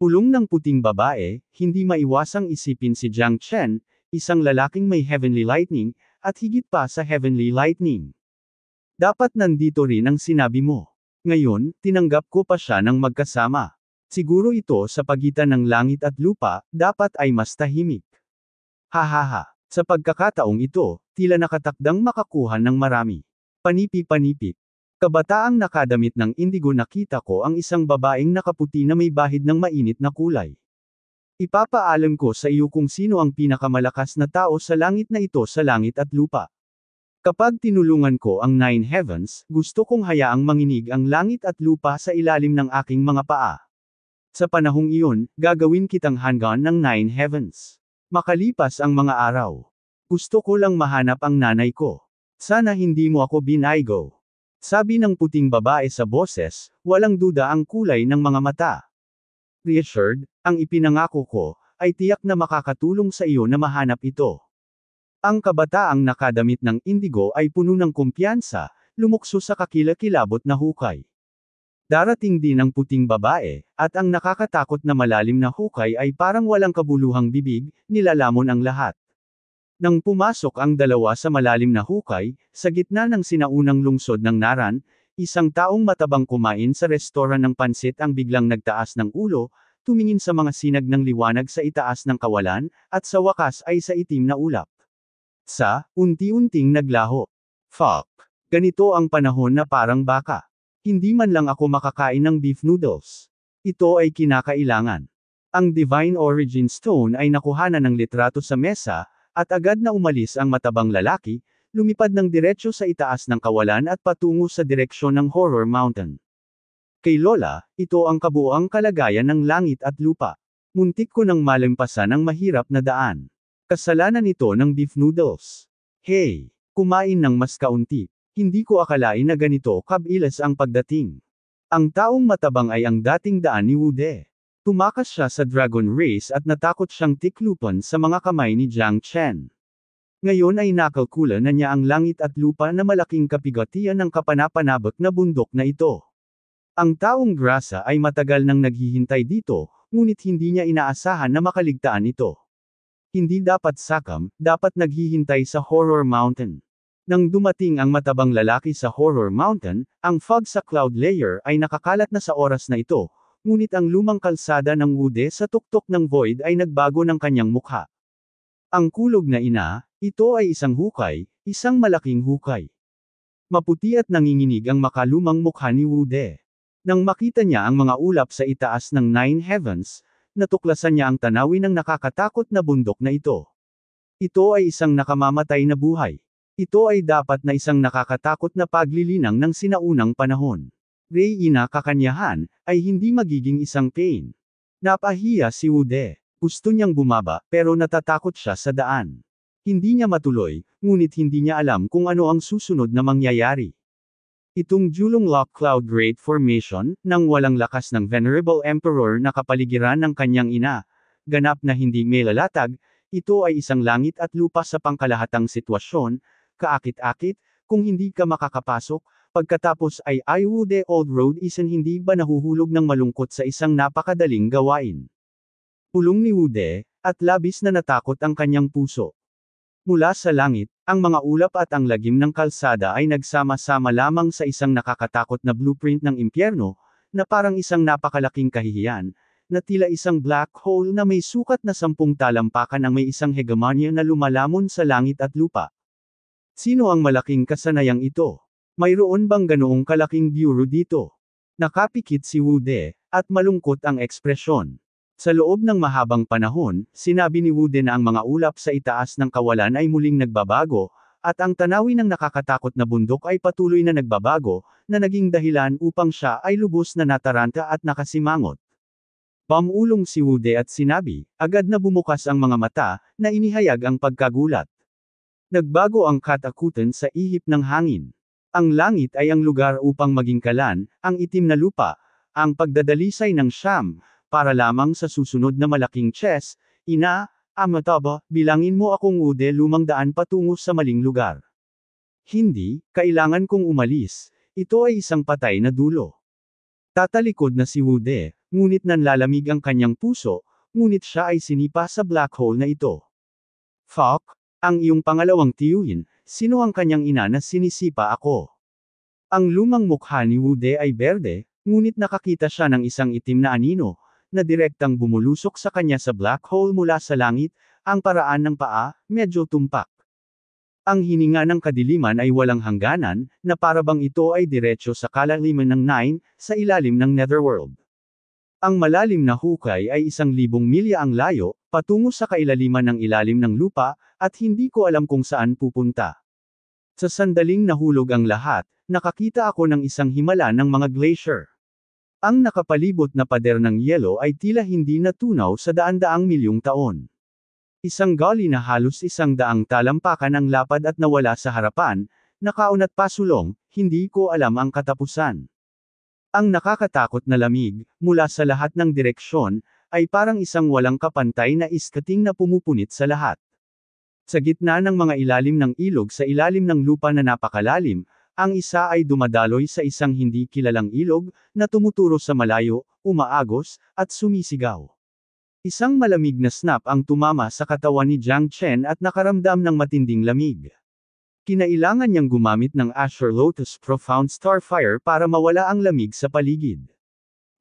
Ulong ng puting babae, hindi maiwasang isipin si Jiang Chen, isang lalaking may heavenly lightning, at higit pa sa heavenly lightning. Dapat nandito rin ang sinabi mo. Ngayon, tinanggap ko pa siya ng magkasama. Siguro ito sa pagitan ng langit at lupa, dapat ay mas tahimik. Hahaha. Sa pagkakataong ito, tila nakatakdang makakuha ng marami. Panipi-panipi, Kabataang nakadamit ng indigo nakita ko ang isang babaeng nakaputi na may bahid ng mainit na kulay. Ipapaalam ko sa iyo kung sino ang pinakamalakas na tao sa langit na ito sa langit at lupa. Kapag tinulungan ko ang Nine Heavens, gusto kong hayaang manginig ang langit at lupa sa ilalim ng aking mga paa. Sa panahong iyon, gagawin kitang hanggan ng Nine Heavens. Makalipas ang mga araw. Gusto ko lang mahanap ang nanay ko. Sana hindi mo ako binaygo. Sabi ng puting babae sa boses, walang duda ang kulay ng mga mata. Reassured, ang ipinangako ko, ay tiyak na makakatulong sa iyo na mahanap ito. Ang kabataang nakadamit ng indigo ay puno ng kumpiyansa, lumukso sa kakilakilabot na hukay. Darating din ang puting babae, at ang nakakatakot na malalim na hukay ay parang walang kabuluhang bibig, nilalamon ang lahat. Nang pumasok ang dalawa sa malalim na hukay, sa gitna ng sinaunang lungsod ng Naran, isang taong matabang kumain sa restoran ng pansit ang biglang nagtaas ng ulo, tumingin sa mga sinag ng liwanag sa itaas ng kawalan, at sa wakas ay sa itim na ulap. Sa, unti-unting naglaho. Fuck! Ganito ang panahon na parang baka. Hindi man lang ako makakain ng beef noodles. Ito ay kinakailangan. Ang Divine Origin Stone ay nakuhana ng litrato sa mesa, at agad na umalis ang matabang lalaki, lumipad ng diretsyo sa itaas ng kawalan at patungo sa direksyon ng Horror Mountain. Kay Lola, ito ang kabuang kalagayan ng langit at lupa. Muntik ko nang malimpasan ang mahirap na daan. Kasalanan ito ng beef noodles. Hey! Kumain ng mas kaunti. Hindi ko akalain na ganito kabilis ang pagdating. Ang taong matabang ay ang dating daan ni Wude. Tumakas siya sa Dragon Race at natakot siyang tiklupan sa mga kamay ni Jiang Chen. Ngayon ay nakalkula na niya ang langit at lupa na malaking kapigatian ng kapanapanabot na bundok na ito. Ang taong grasa ay matagal nang naghihintay dito, ngunit hindi niya inaasahan na makaligtaan ito. Hindi dapat sakam, dapat naghihintay sa Horror Mountain. Nang dumating ang matabang lalaki sa Horror Mountain, ang fog sa cloud layer ay nakakalat na sa oras na ito, Ngunit ang lumang kalsada ng Wude sa tuktok ng void ay nagbago ng kanyang mukha. Ang kulog na ina, ito ay isang hukay, isang malaking hukay. Maputi at nanginginig ang makalumang mukha ni Wude. Nang makita niya ang mga ulap sa itaas ng Nine Heavens, natuklasan niya ang tanawin ng nakakatakot na bundok na ito. Ito ay isang nakamamatay na buhay. Ito ay dapat na isang nakakatakot na paglilinang ng sinaunang panahon. Rey ina kakanyahan, ay hindi magiging isang pain. Napahiya si Wude. Gusto niyang bumaba, pero natatakot siya sa daan. Hindi niya matuloy, ngunit hindi niya alam kung ano ang susunod na mangyayari. Itong Julong Lock Cloud Great Formation, nang walang lakas ng Venerable Emperor na kapaligiran ng kanyang ina, ganap na hindi may ito ay isang langit at lupa sa pangkalahatang sitwasyon, kaakit-akit, kung hindi ka makakapasok, Pagkatapos ay Iwo Old Road isan hindi ba nahuhulog ng malungkot sa isang napakadaling gawain. Pulong ni Wude, at labis na natakot ang kanyang puso. Mula sa langit, ang mga ulap at ang lagim ng kalsada ay nagsama-sama lamang sa isang nakakatakot na blueprint ng impyerno, na parang isang napakalaking kahihiyan, na tila isang black hole na may sukat na sampung talampakan ang may isang hegemonya na lumalamon sa langit at lupa. Sino ang malaking kasanayang ito? Mayroon bang ganoong kalaking bureau dito? Nakapikit si Wude, at malungkot ang ekspresyon. Sa loob ng mahabang panahon, sinabi ni Wude na ang mga ulap sa itaas ng kawalan ay muling nagbabago, at ang tanawin ng nakakatakot na bundok ay patuloy na nagbabago, na naging dahilan upang siya ay lubos na nataranta at nakasimangot. Pamulong si Wude at sinabi, agad na bumukas ang mga mata, na inihayag ang pagkagulat. Nagbago ang katakutan sa ihip ng hangin. Ang langit ay ang lugar upang maging kalan, ang itim na lupa, ang pagdadalisay ng siyam, para lamang sa susunod na malaking chess, ina, amataba, bilangin mo akong ude lumang daan patungo sa maling lugar. Hindi, kailangan kong umalis, ito ay isang patay na dulo. Tatalikod na si Wude, ngunit nanlalamig ang kanyang puso, ngunit siya ay sinipa sa black hole na ito. Fuck, ang iyong pangalawang tiyuhin, Sino ang kanyang ina na sinisipa ako? Ang lumang mukha ni Wude ay berde, ngunit nakakita siya ng isang itim na anino, na direktang bumulusok sa kanya sa black hole mula sa langit, ang paraan ng paa, medyo tumpak. Ang hininga ng kadiliman ay walang hangganan, na parabang ito ay diretso sa kalaliman ng Nine, sa ilalim ng Netherworld. Ang malalim na hukay ay isang libong milya ang layo, patungo sa kailaliman ng ilalim ng lupa, at hindi ko alam kung saan pupunta. Sa sandaling nahulog ang lahat, nakakita ako ng isang himala ng mga glacier. Ang nakapalibot na pader ng yelo ay tila hindi natunaw sa daan-daang milyong taon. Isang gully na halos isang daang talampakan ang lapad at nawala sa harapan, nakaon at pasulong, hindi ko alam ang katapusan. Ang nakakatakot na lamig, mula sa lahat ng direksyon, ay parang isang walang kapantay na iskating na pumupunit sa lahat. Sa gitna ng mga ilalim ng ilog sa ilalim ng lupa na napakalalim, ang isa ay dumadaloy sa isang hindi kilalang ilog, na tumuturo sa malayo, umaagos, at sumisigaw. Isang malamig na snap ang tumama sa katawan ni Jiang Chen at nakaramdam ng matinding lamig. Kinailangan niyang gumamit ng Asher Lotus Profound Starfire para mawala ang lamig sa paligid.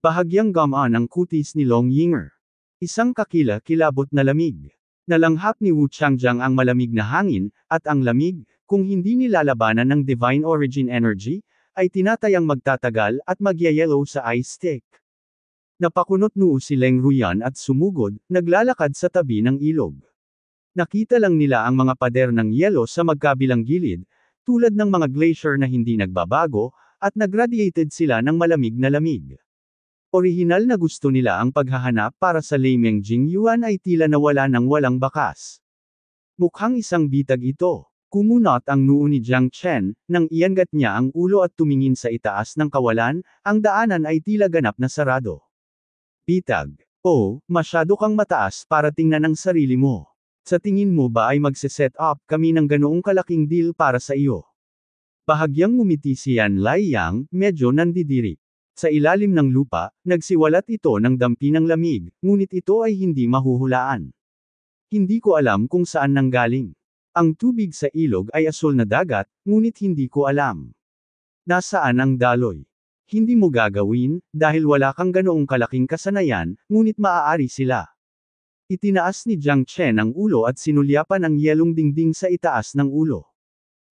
Bahagyang gamaan ang kutis ni Long Yinger. Isang kakila-kilabot na lamig. Nalanghap ni Wu Changjiang ang malamig na hangin, at ang lamig, kung hindi nilalabanan ng divine origin energy, ay tinatayang magtatagal at magyayelo sa ice stick. Napakunot noo si Leng Ruyan at sumugod, naglalakad sa tabi ng ilog. Nakita lang nila ang mga pader ng yelo sa magkabilang gilid, tulad ng mga glacier na hindi nagbabago, at nagradiated sila ng malamig na lamig. Orihinal na gusto nila ang paghahanap para sa Lameng Jing Yuan ay tila nawala ng walang bakas. Mukhang isang bitag ito. Kumunot ang noo ni Jiang Chen, nang iangat niya ang ulo at tumingin sa itaas ng kawalan, ang daanan ay tila ganap na sarado. Bitag. Oh, masyado kang mataas para tingnan ang sarili mo. Sa tingin mo ba ay magse-set up kami ng ganoong kalaking deal para sa iyo? Bahagyang ngumiti si Yan Lai Yang, medyo nandidirik. Sa ilalim ng lupa, nagsiwalat ito ng dampi ng lamig, ngunit ito ay hindi mahuhulaan. Hindi ko alam kung saan nanggaling. Ang tubig sa ilog ay asul na dagat, ngunit hindi ko alam. Nasaan ang daloy? Hindi mo gagawin, dahil wala kang ganoong kalaking kasanayan, ngunit maaari sila. Itinaas ni Jiang Chen ang ulo at sinulyapan ang yelong dingding sa itaas ng ulo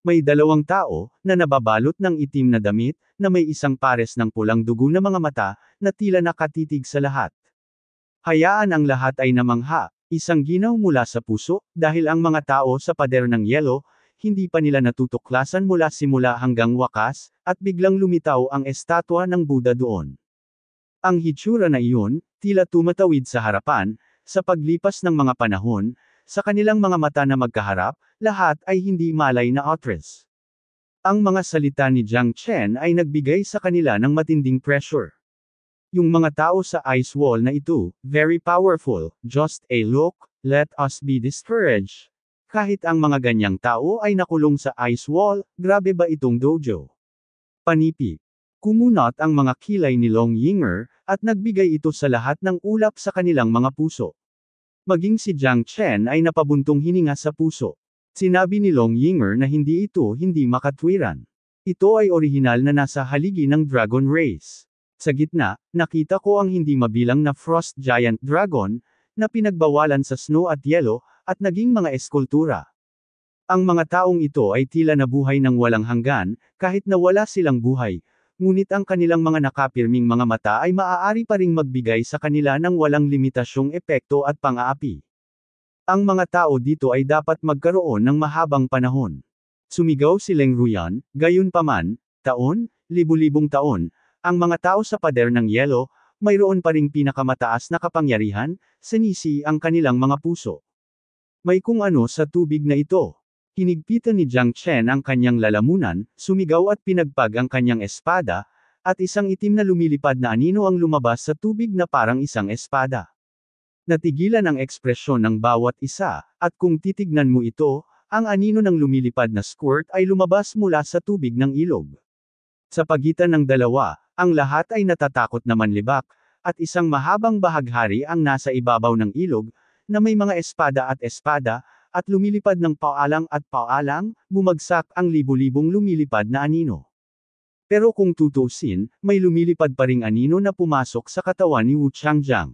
may dalawang tao, na nababalot ng itim na damit, na may isang pares ng pulang dugo na mga mata, na tila nakatitig sa lahat. Hayaan ang lahat ay namangha, isang ginaw mula sa puso, dahil ang mga tao sa pader ng yelo, hindi pa nila natutuklasan mula simula hanggang wakas, at biglang lumitaw ang estatwa ng Buddha doon. Ang hitsura na iyon, tila tumatawid sa harapan, sa paglipas ng mga panahon, sa kanilang mga mata na magkaharap, lahat ay hindi malay na actress. Ang mga salita ni Jiang Chen ay nagbigay sa kanila ng matinding pressure. Yung mga tao sa ice wall na ito, very powerful, just a look, let us be discouraged. Kahit ang mga ganyang tao ay nakulong sa ice wall, grabe ba itong dojo? Panipi. Kumunot ang mga kilay ni Long Yinger, at nagbigay ito sa lahat ng ulap sa kanilang mga puso. Maging si Jiang Chen ay napabuntong hininga sa puso. Sinabi ni Long Yinger na hindi ito hindi makatwiran. Ito ay orihinal na nasa haligi ng Dragon Race. Sa gitna, nakita ko ang hindi mabilang na Frost Giant Dragon, na pinagbawalan sa snow at yelo, at naging mga eskultura. Ang mga taong ito ay tila nabuhay ng walang hanggan, kahit na wala silang buhay, ngunit ang kanilang mga nakapirming mga mata ay maaari pa ring magbigay sa kanila ng walang limitasyong epekto at pang-aapi. Ang mga tao dito ay dapat magkaroon ng mahabang panahon. Sumigaw si Leng Ruyan, gayon paman, taon, libu-libong taon, ang mga tao sa pader ng yelo, mayroon pa ring pinakamataas na kapangyarihan, sinisi ang kanilang mga puso. May kung ano sa tubig na ito. Hinigpitan ni Jiang Chen ang kanyang lalamunan, sumigaw at pinagpag ang kanyang espada, at isang itim na lumilipad na anino ang lumabas sa tubig na parang isang espada. Natigilan ang ekspresyon ng bawat isa, at kung titignan mo ito, ang anino ng lumilipad na squirt ay lumabas mula sa tubig ng ilog. Sa pagitan ng dalawa, ang lahat ay natatakot na manlibak, at isang mahabang bahaghari ang nasa ibabaw ng ilog, na may mga espada at espada, at lumilipad ng paalang at paalang, bumagsak ang libu-libong lumilipad na anino. Pero kung tutusin, may lumilipad pa ring anino na pumasok sa katawan ni Wu Changjiang.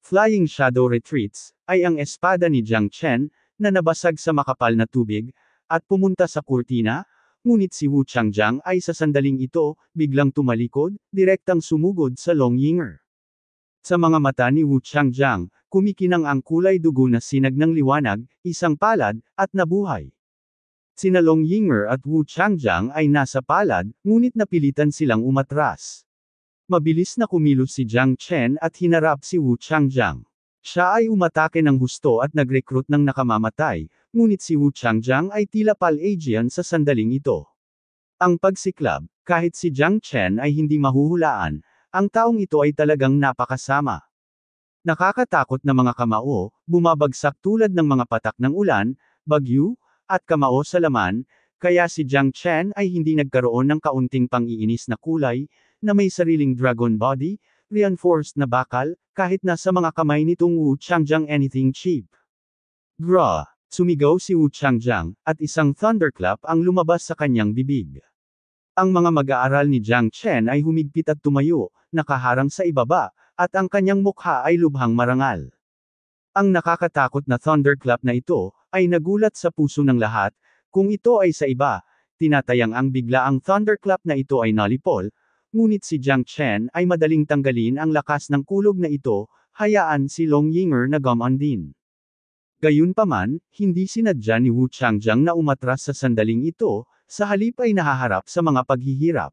Flying Shadow Retreats, ay ang espada ni Jiang Chen, na nabasag sa makapal na tubig, at pumunta sa kurtina, ngunit si Wu Changjiang ay sa sandaling ito, biglang tumalikod, direktang sumugod sa Long Yinger. Sa mga mata ni Wu Changjiang, kumikinang ang kulay dugo na sinag ng liwanag, isang palad, at nabuhay. Sina Long Yinger at Wu Changjiang ay nasa palad, ngunit napilitan silang umatras. Mabilis na kumilos si Jiang Chen at hinarap si Wu Changjiang. Siya ay umatake ng husto at nag-recruit ng nakamamatay, ngunit si Wu Changjiang ay tila pal-Asian sa sandaling ito. Ang pagsiklab, kahit si Jiang Chen ay hindi mahuhulaan, ang taong ito ay talagang napakasama. Nakakatakot na mga kamao, bumabagsak tulad ng mga patak ng ulan, bagyo, at kamao sa laman, kaya si Jiang Chen ay hindi nagkaroon ng kaunting pang-iinis na kulay, na may sariling dragon body, reinforced na bakal, kahit na sa mga kamay nitong Wu Changjiang anything cheap. Gra! Sumigaw si Wu Changjiang, at isang thunderclap ang lumabas sa kanyang bibig. Ang mga mag-aaral ni Jiang Chen ay humigpit at tumayo, nakaharang sa ibaba, at ang kanyang mukha ay lubhang marangal. Ang nakakatakot na thunderclap na ito, ay nagulat sa puso ng lahat, kung ito ay sa iba, tinatayang ang bigla ang thunderclap na ito ay nalipol, Ngunit si Jiang Chen ay madaling tanggalin ang lakas ng kulog na ito, hayaan si Long Yinger na gumon din. Gayunpaman, hindi sinadya ni Wu Changjiang na umatras sa sandaling ito, sa halip ay nahaharap sa mga paghihirap.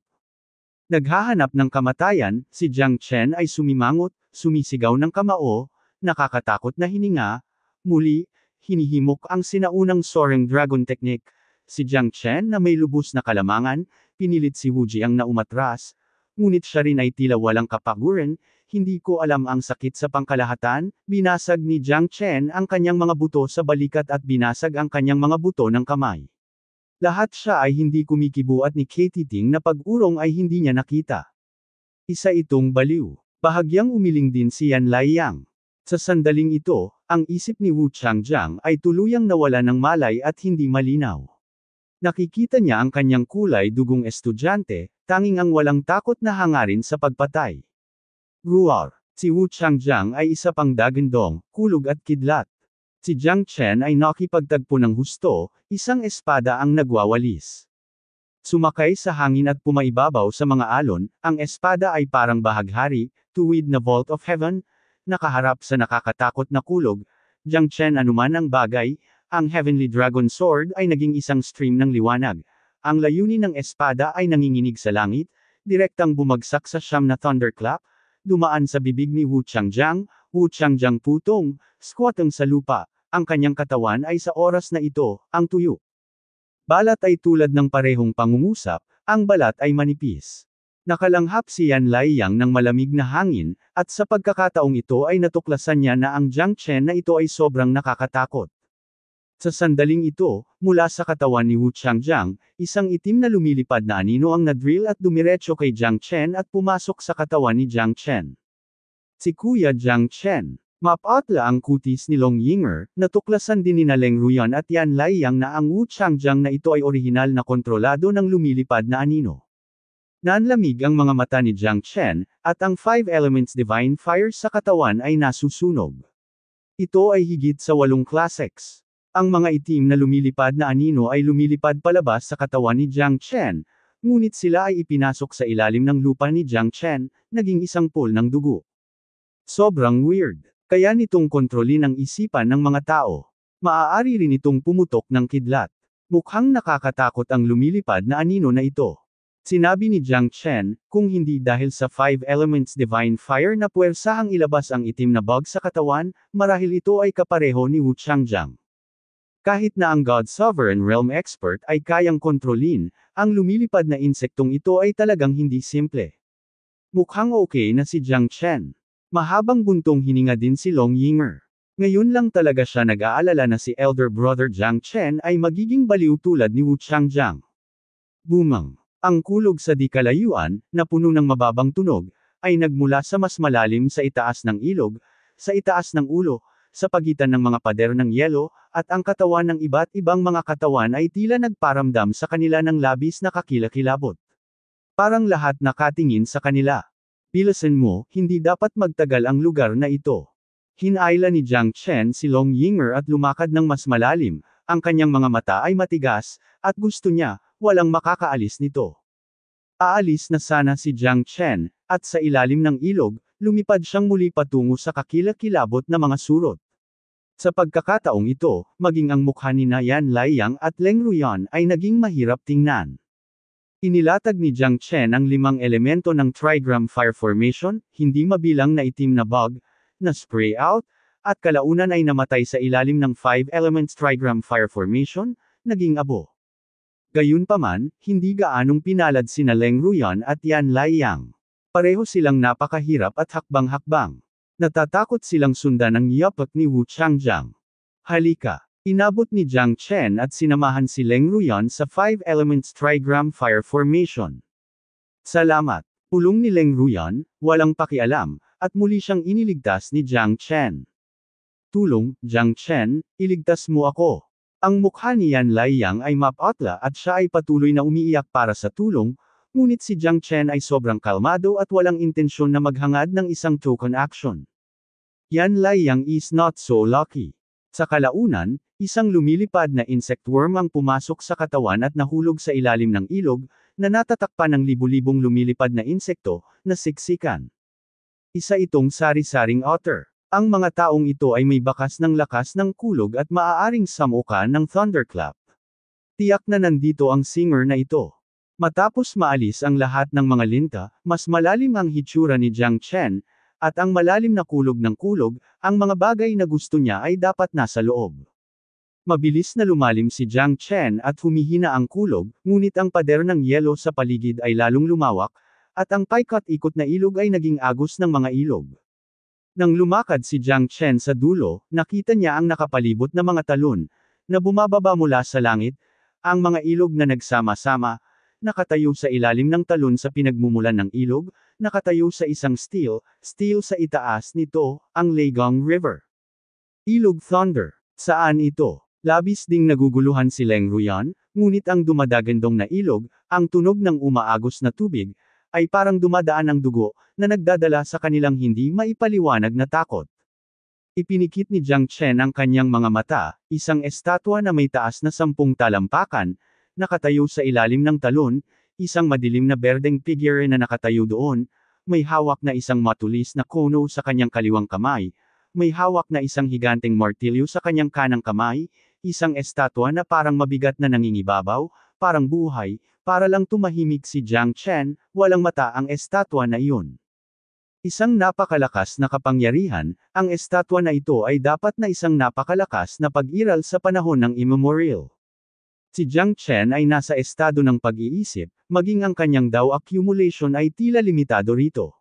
Naghahanap ng kamatayan, si Jiang Chen ay sumimangot, sumisigaw ng kamao, nakakatakot na hininga, muli, hinihimok ang sinaunang Soaring Dragon Technique, si Jiang Chen na may lubos na kalamangan, pinilit si Wu Wuji ang naumatras, ngunit siya rin ay tila walang kapaguran, hindi ko alam ang sakit sa pangkalahatan, binasag ni Jiang Chen ang kanyang mga buto sa balikat at binasag ang kanyang mga buto ng kamay. Lahat siya ay hindi kumikibo at ni Katie Ting na pag-urong ay hindi niya nakita. Isa itong baliw. Bahagyang umiling din si Yan Lai Yang. Sa sandaling ito, ang isip ni Wu Changjiang ay tuluyang nawala ng malay at hindi malinaw. Nakikita niya ang kanyang kulay dugong estudyante, tanging ang walang takot na hangarin sa pagpatay. Ruar. Si Wu Changjiang ay isa pang dagandong, kulog at kidlat. Si Jiang Chen ay nakipagtagpo ng husto, isang espada ang nagwawalis. Sumakay sa hangin at pumaibabaw sa mga alon, ang espada ay parang bahaghari, tuwid na vault of heaven, nakaharap sa nakakatakot na kulog, Jiang Chen anuman ang bagay, ang Heavenly Dragon Sword ay naging isang stream ng liwanag. Ang layunin ng espada ay nanginginig sa langit, direktang bumagsak sa siyam na thunderclap, dumaan sa bibig ni Wu Changjiang, Wu Changjiang putong, squatang sa lupa, ang kanyang katawan ay sa oras na ito, ang tuyo. Balat ay tulad ng parehong pangungusap, ang balat ay manipis. Nakalanghap si Yan Laiyang ng malamig na hangin, at sa pagkakataong ito ay natuklasan niya na ang Jiang Chen na ito ay sobrang nakakatakot. Sa sandaling ito, mula sa katawan ni Wu Changjiang, isang itim na lumilipad na anino ang nadrill at dumiretso kay Jiang Chen at pumasok sa katawan ni Jiang Chen. Si Kuya Jiang Chen, mapatla ang kutis ni Long Yinger, natuklasan din ni na Leng Ruyan at Yan Laiyang na ang Wu Changjiang na ito ay orihinal na kontrolado ng lumilipad na anino. Nanlamig ang mga mata ni Jiang Chen, at ang Five Elements Divine Fire sa katawan ay nasusunog. Ito ay higit sa walong classics. Ang mga itim na lumilipad na anino ay lumilipad palabas sa katawan ni Jiang Chen, ngunit sila ay ipinasok sa ilalim ng lupa ni Jiang Chen, naging isang pool ng dugo. Sobrang weird. Kaya nitong kontrolin ang isipan ng mga tao. Maaari rin itong pumutok ng kidlat. Mukhang nakakatakot ang lumilipad na anino na ito. Sinabi ni Jiang Chen, kung hindi dahil sa Five Elements Divine Fire na puwersahang ilabas ang itim na bug sa katawan, marahil ito ay kapareho ni Wu Changjiang. Kahit na ang God Sovereign Realm Expert ay kayang kontrolin, ang lumilipad na insektong ito ay talagang hindi simple. Mukhang okay na si Jiang Chen. Mahabang buntong hininga din si Long Yinger. Ngayon lang talaga siya nag-aalala na si elder brother Jiang Chen ay magiging baliw tulad ni Wu Changjiang. Bumang. Ang kulog sa dikalayuan, na puno ng mababang tunog, ay nagmula sa mas malalim sa itaas ng ilog, sa itaas ng ulo, sa pagitan ng mga pader ng yelo, at ang katawan ng iba't ibang mga katawan ay tila nagparamdam sa kanila ng labis na kakilakilabot. Parang lahat nakatingin sa kanila. Pilasan mo, hindi dapat magtagal ang lugar na ito. Hinayla ni Jiang Chen si Long Yinger at lumakad ng mas malalim, ang kanyang mga mata ay matigas, at gusto niya, walang makakaalis nito. Aalis na sana si Jiang Chen, at sa ilalim ng ilog, lumipad siyang muli patungo sa kakilakilabot na mga surot. Sa pagkakataong ito, maging ang mukha ni Nayan Laiyang at Leng Ruyan ay naging mahirap tingnan. Inilatag ni Jiang Chen ang limang elemento ng trigram fire formation, hindi mabilang na itim na bug, na spray out, at kalaunan ay namatay sa ilalim ng five elements trigram fire formation, naging abo. Gayunpaman, hindi gaanong pinalad sina Leng Ruyan at Yan Laiyang. Pareho silang napakahirap at hakbang-hakbang. Natatakot silang sundan ng yapak ni Wu Changjiang. Halika. Inabot ni Jiang Chen at sinamahan si Leng Ruyan sa Five Elements Trigram Fire Formation. Salamat. Pulong ni Leng Ruyan, walang pakialam, at muli siyang iniligtas ni Jiang Chen. Tulong, Jiang Chen, iligtas mo ako. Ang mukha ni Yan Lai Yang ay mapatla at siya ay patuloy na umiiyak para sa tulong, Ngunit si Jiang Chen ay sobrang kalmado at walang intensyon na maghangad ng isang token action. Yan Lai Yang is not so lucky. Sa kalaunan, isang lumilipad na insect worm ang pumasok sa katawan at nahulog sa ilalim ng ilog, na natatakpan ng libu-libong lumilipad na insekto, na siksikan. Isa itong sari-saring otter. Ang mga taong ito ay may bakas ng lakas ng kulog at maaaring samukan ng thunderclap. Tiyak na nandito ang singer na ito. Matapos maalis ang lahat ng mga linta, mas malalim ang hitsura ni Jiang Chen, at ang malalim na kulog ng kulog, ang mga bagay na gusto niya ay dapat nasa loob. Mabilis na lumalim si Jiang Chen at humihina ang kulog, ngunit ang pader ng yelo sa paligid ay lalong lumawak, at ang paikot-ikot na ilog ay naging agos ng mga ilog. Nang lumakad si Jiang Chen sa dulo, nakita niya ang nakapalibot na mga talon, na bumababa mula sa langit, ang mga ilog na nagsama-sama, nakatayo sa ilalim ng talon sa pinagmumulan ng ilog, nakatayo sa isang steel, steel sa itaas nito, ang Legong River. Ilog Thunder. Saan ito? Labis ding naguguluhan si Leng Ruyan, ngunit ang dumadagandong na ilog, ang tunog ng umaagos na tubig, ay parang dumadaan ang dugo, na nagdadala sa kanilang hindi maipaliwanag na takot. Ipinikit ni Jiang Chen ang kanyang mga mata, isang estatwa na may taas na sampung talampakan, Nakatayo sa ilalim ng talon, isang madilim na berdeng figure na nakatayo doon, may hawak na isang matulis na kono sa kanyang kaliwang kamay, may hawak na isang higanteng martilyo sa kanyang kanang kamay, isang estatwa na parang mabigat na nangingibabaw, parang buhay, para lang tumahimik si Jiang Chen, walang mata ang estatwa na iyon. Isang napakalakas na kapangyarihan, ang estatwa na ito ay dapat na isang napakalakas na pag-iral sa panahon ng immemorial. Si Jiang Chen ay nasa estado ng pag-iisip, maging ang kanyang daw accumulation ay tila limitado rito.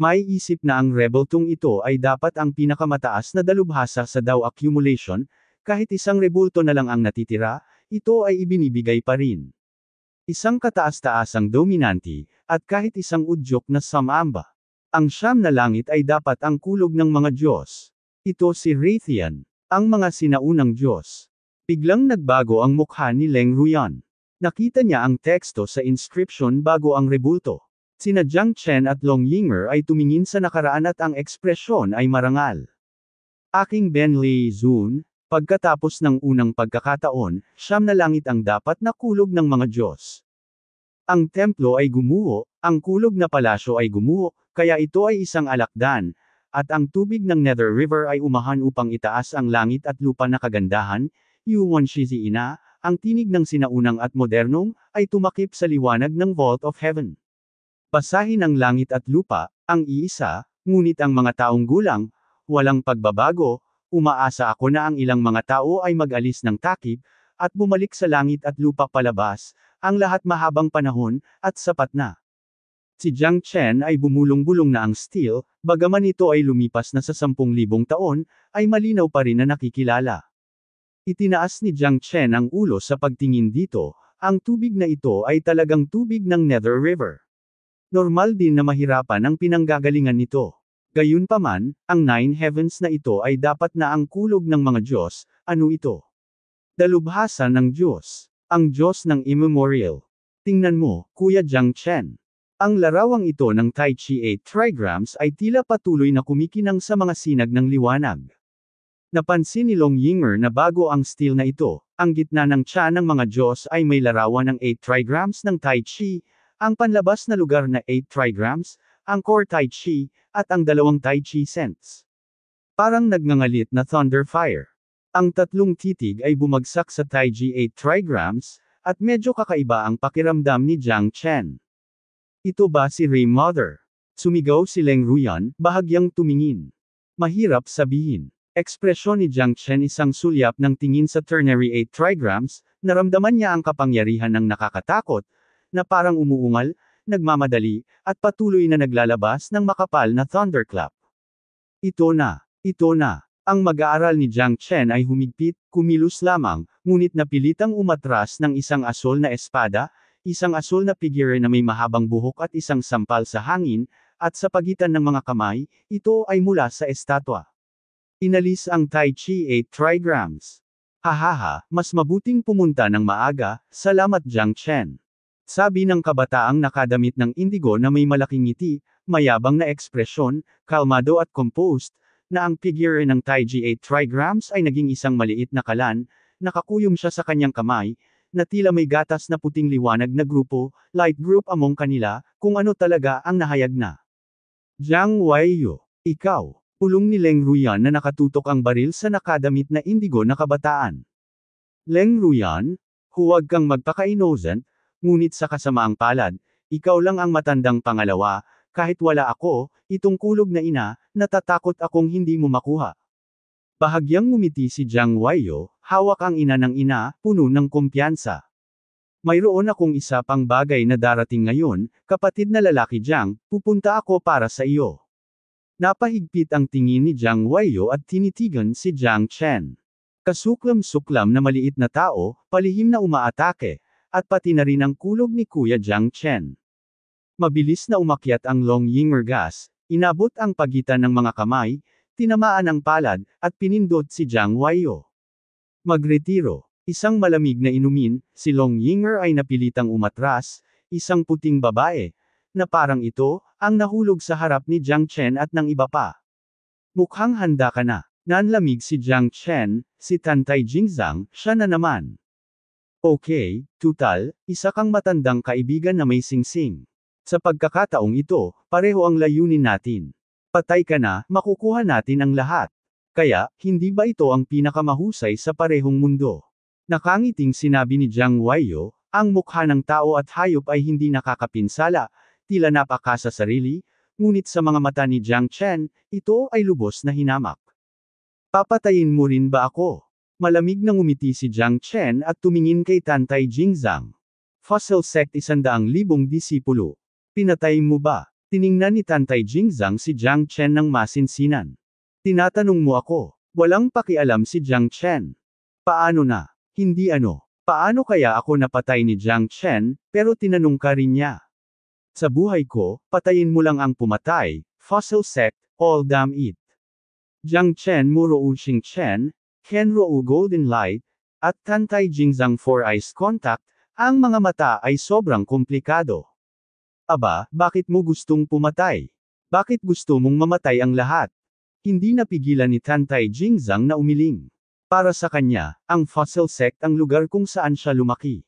Maiisip na ang rebel tung ito ay dapat ang pinakamataas na dalubhasa sa daw accumulation, kahit isang rebulto na lang ang natitira, ito ay ibinibigay pa rin. Isang kataas-taasang dominanti, at kahit isang udyok na samamba. Ang siyam na langit ay dapat ang kulog ng mga Diyos. Ito si Raytheon, ang mga sinaunang Diyos. Biglang nagbago ang mukha ni Leng Ruyan. Nakita niya ang teksto sa inscription bago ang rebulto. Sina Jiang Chen at Long Yinger ay tumingin sa nakaraan at ang ekspresyon ay marangal. Aking Ben Li Zun, pagkatapos ng unang pagkakataon, siyam na langit ang dapat na kulog ng mga Diyos. Ang templo ay gumuho, ang kulog na palasyo ay gumuho, kaya ito ay isang alakdan, at ang tubig ng Nether River ay umahan upang itaas ang langit at lupa na kagandahan, Yuan Shiziina, ang tinig ng sinaunang at modernong, ay tumakip sa liwanag ng Vault of Heaven. Basahin ang langit at lupa, ang iisa, ngunit ang mga taong gulang, walang pagbabago, umaasa ako na ang ilang mga tao ay mag-alis ng takip, at bumalik sa langit at lupa palabas, ang lahat mahabang panahon, at sapat na. Si Jiang Chen ay bumulong-bulong na ang steel, bagaman ito ay lumipas na sa 10,000 taon, ay malinaw pa rin na nakikilala. Itinaas ni Jiang Chen ang ulo sa pagtingin dito, ang tubig na ito ay talagang tubig ng Nether River. Normal din na mahirapan ang pinanggagalingan nito. Gayunpaman, ang Nine Heavens na ito ay dapat na ang kulog ng mga Diyos, ano ito? Dalubhasa ng Diyos. Ang Diyos ng Immemorial. Tingnan mo, Kuya Jiang Chen. Ang larawang ito ng Tai Chi 8 trigrams ay tila patuloy na kumikinang sa mga sinag ng liwanag. Napansin ni Long Yinger na bago ang steel na ito, ang gitna ng tiyan ng mga Diyos ay may larawan ng 8 trigrams ng Tai Chi, ang panlabas na lugar na 8 trigrams, ang core Tai Chi, at ang dalawang Tai Chi cents. Parang nagngangalit na thunder fire. Ang tatlong titig ay bumagsak sa Tai Chi 8 trigrams, at medyo kakaiba ang pakiramdam ni Jiang Chen. Ito ba si Ray Mother? Sumigaw si Leng Ruyan, bahagyang tumingin. Mahirap sabihin. Ekspresyon ni Jiang Chen isang sulyap ng tingin sa ternary 8 trigrams, naramdaman niya ang kapangyarihan ng nakakatakot, na parang umuungal, nagmamadali, at patuloy na naglalabas ng makapal na thunderclap. Ito na, ito na, ang mag-aaral ni Jiang Chen ay humigpit, kumilos lamang, ngunit napilitang umatras ng isang asol na espada, isang asol na figure na may mahabang buhok at isang sampal sa hangin, at sa pagitan ng mga kamay, ito ay mula sa estatwa. Inalis ang Tai Chi 8 trigrams. Ahaha, mas mabuting pumunta ng maaga, salamat Jiang Chen. Sabi ng kabataang nakadamit ng indigo na may malaking ngiti, mayabang na ekspresyon, kalmado at composed, na ang figure ng Tai Chi 8 trigrams ay naging isang maliit na kalan, nakakuyom siya sa kanyang kamay, na tila may gatas na puting liwanag na grupo, light group among kanila, kung ano talaga ang nahayag na. Jiang Wei Yu, ikaw. Ulong ni Leng Ruyan na nakatutok ang baril sa nakadamit na indigo na kabataan. Leng Ruyan, huwag kang magpaka-innocent, ngunit sa kasamaang palad, ikaw lang ang matandang pangalawa, kahit wala ako, itong kulog na ina, natatakot akong hindi mo makuha. Bahagyang ngumiti si Jiang Waiyo, hawak ang ina ng ina, puno ng kumpiyansa. Mayroon akong isa pang bagay na darating ngayon, kapatid na lalaki Jiang, pupunta ako para sa iyo. Napahigpit ang tingin ni Jiang Weiyo at tinitigan si Jiang Chen. Kasuklam-suklam na maliit na tao, palihim na umaatake, at pati na rin ang kulog ni Kuya Jiang Chen. Mabilis na umakyat ang Long Yinger gas, inabot ang pagitan ng mga kamay, tinamaan ang palad, at pinindot si Jiang Weiyo. Magretiro. Isang malamig na inumin, si Long Yinger ay napilitang umatras, isang puting babae, na parang ito, ang nahulog sa harap ni Jiang Chen at ng iba pa. Mukhang handa ka na. Nanlamig si Jiang Chen, si Tantay Jingzang, siya na naman. Okay, tutal, isa kang matandang kaibigan na may singsing. Sa pagkakataong ito, pareho ang layunin natin. Patay ka na, makukuha natin ang lahat. Kaya, hindi ba ito ang pinakamahusay sa parehong mundo? Nakangiting sinabi ni Jiang Wayo, ang mukha ng tao at hayop ay hindi nakakapinsala, tila napaka sa sarili, ngunit sa mga mata ni Jiang Chen, ito ay lubos na hinamak. Papatayin mo rin ba ako? Malamig na ngumiti si Jiang Chen at tumingin kay Tantay Jingzang. Fossil sect isandaang libong disipulo. Pinatay mo ba? Tiningnan ni Tantay Jingzang si Jiang Chen ng masinsinan. Tinatanong mo ako. Walang pakialam si Jiang Chen. Paano na? Hindi ano. Paano kaya ako napatay ni Jiang Chen, pero tinanong ka rin niya. Sa buhay ko, patayin mo lang ang pumatay, fossil sect, all damn it. Jiang Chen mo Muro Uxing Chen, Kenro U Golden Light, at Tantai Jingzang 4 Eyes Contact, ang mga mata ay sobrang komplikado. Aba, bakit mo gustong pumatay? Bakit gusto mong mamatay ang lahat? Hindi napigilan ni Tantai Jingzang na umiling. Para sa kanya, ang fossil sect ang lugar kung saan siya lumaki.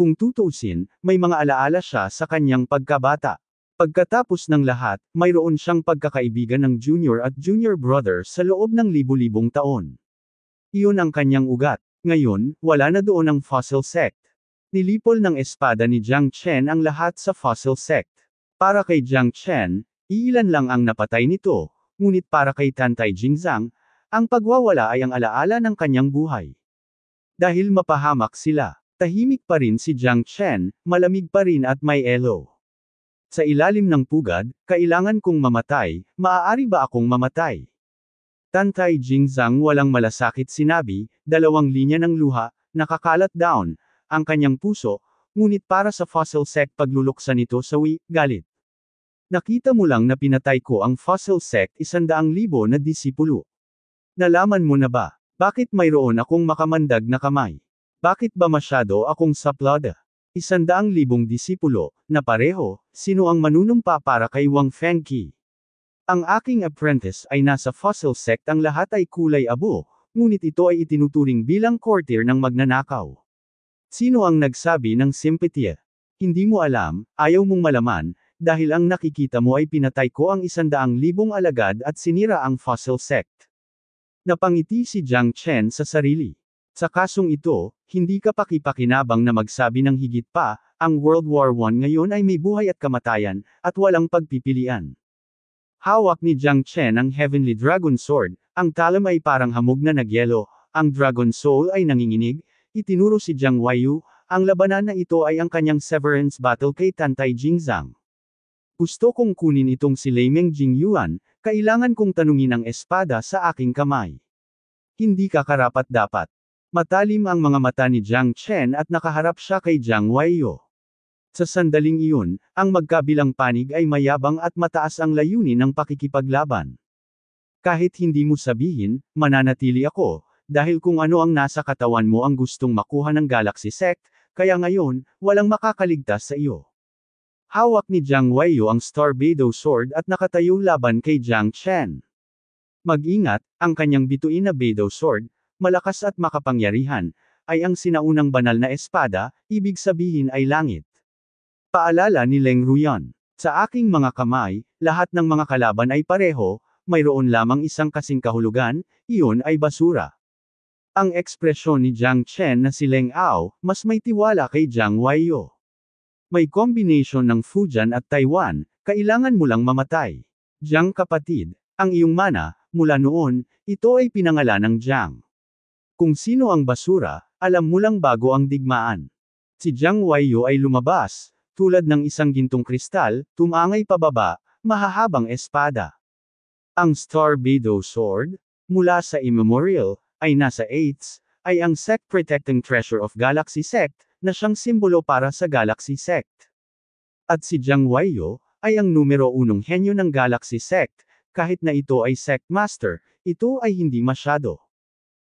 Kung tutusin, may mga alaala siya sa kanyang pagkabata. Pagkatapos ng lahat, mayroon siyang pagkakaibigan ng junior at junior brother sa loob ng libu-libong taon. Iyon ang kanyang ugat. Ngayon, wala na doon ang fossil sect. Nilipol ng espada ni Jiang Chen ang lahat sa fossil sect. Para kay Jiang Chen, iilan lang ang napatay nito, ngunit para kay Tantai Jingzang, ang pagwawala ay ang alaala ng kanyang buhay. Dahil mapahamak sila. Tahimik pa rin si Jiang Chen, malamig pa rin at may elo. Sa ilalim ng pugad, kailangan kong mamatay, maaari ba akong mamatay? Tantay Jingzang walang malasakit sinabi, dalawang linya ng luha, nakakalat down, ang kanyang puso, ngunit para sa fossil sect pagluluksan nito sa wi, galit. Nakita mo lang na pinatay ko ang fossil sect isandaang libo na disipulo. Nalaman mo na ba, bakit mayroon akong makamandag na kamay? Bakit ba masyado akong saplada? Isandaang libong disipulo, na pareho, sino ang manunumpa para kay Wang Fengqi? Ang aking apprentice ay nasa fossil sect ang lahat ay kulay abo, ngunit ito ay itinuturing bilang courtier ng magnanakaw. Sino ang nagsabi ng simpatya? Hindi mo alam, ayaw mong malaman, dahil ang nakikita mo ay pinatay ko ang isandaang libong alagad at sinira ang fossil sect. Napangiti si Jiang Chen sa sarili. Sa kasong ito, hindi ka pakipakinabang na magsabi ng higit pa, ang World War I ngayon ay may buhay at kamatayan, at walang pagpipilian. Hawak ni Jiang Chen ang Heavenly Dragon Sword, ang talam ay parang hamog na nagyelo, ang Dragon Soul ay nanginginig, itinuro si Jiang Wayu, ang labanan na ito ay ang kanyang severance battle kay Tantai Jingzang. Gusto kong kunin itong si Leimeng Jingyuan, kailangan kong tanungin ang espada sa aking kamay. Hindi ka karapat dapat. Matalim ang mga mata ni Jiang Chen at nakaharap siya kay Jiang Weiyo. Sa sandaling iyon, ang magkabilang panig ay mayabang at mataas ang layunin ng pakikipaglaban. Kahit hindi mo sabihin, mananatili ako, dahil kung ano ang nasa katawan mo ang gustong makuha ng Galaxy Sect, kaya ngayon, walang makakaligtas sa iyo. Hawak ni Jiang Weiyo ang Star Beidou Sword at nakatayo laban kay Jiang Chen. Mag-ingat, ang kanyang bituin na Beidou Sword, malakas at makapangyarihan, ay ang sinaunang banal na espada, ibig sabihin ay langit. Paalala ni Leng Ruyan. Sa aking mga kamay, lahat ng mga kalaban ay pareho, mayroon lamang isang kasing kahulugan, iyon ay basura. Ang ekspresyon ni Jiang Chen na si Leng Ao, mas may tiwala kay Jiang Waiyo. May kombinasyon ng Fujian at Taiwan, kailangan mo lang mamatay. Jiang kapatid, ang iyong mana, mula noon, ito ay pinangalan ng Jiang. Kung sino ang basura, alam mo lang bago ang digmaan. Si Jiang Waiyo ay lumabas, tulad ng isang gintong kristal, tumangay pababa, mahahabang espada. Ang Star Bido Sword, mula sa Immemorial, ay nasa 8 th ay ang sect protecting treasure of Galaxy Sect, na siyang simbolo para sa Galaxy Sect. At si Jiang Waiyo, ay ang numero unong henyo ng Galaxy Sect, kahit na ito ay Sect Master, ito ay hindi masyado.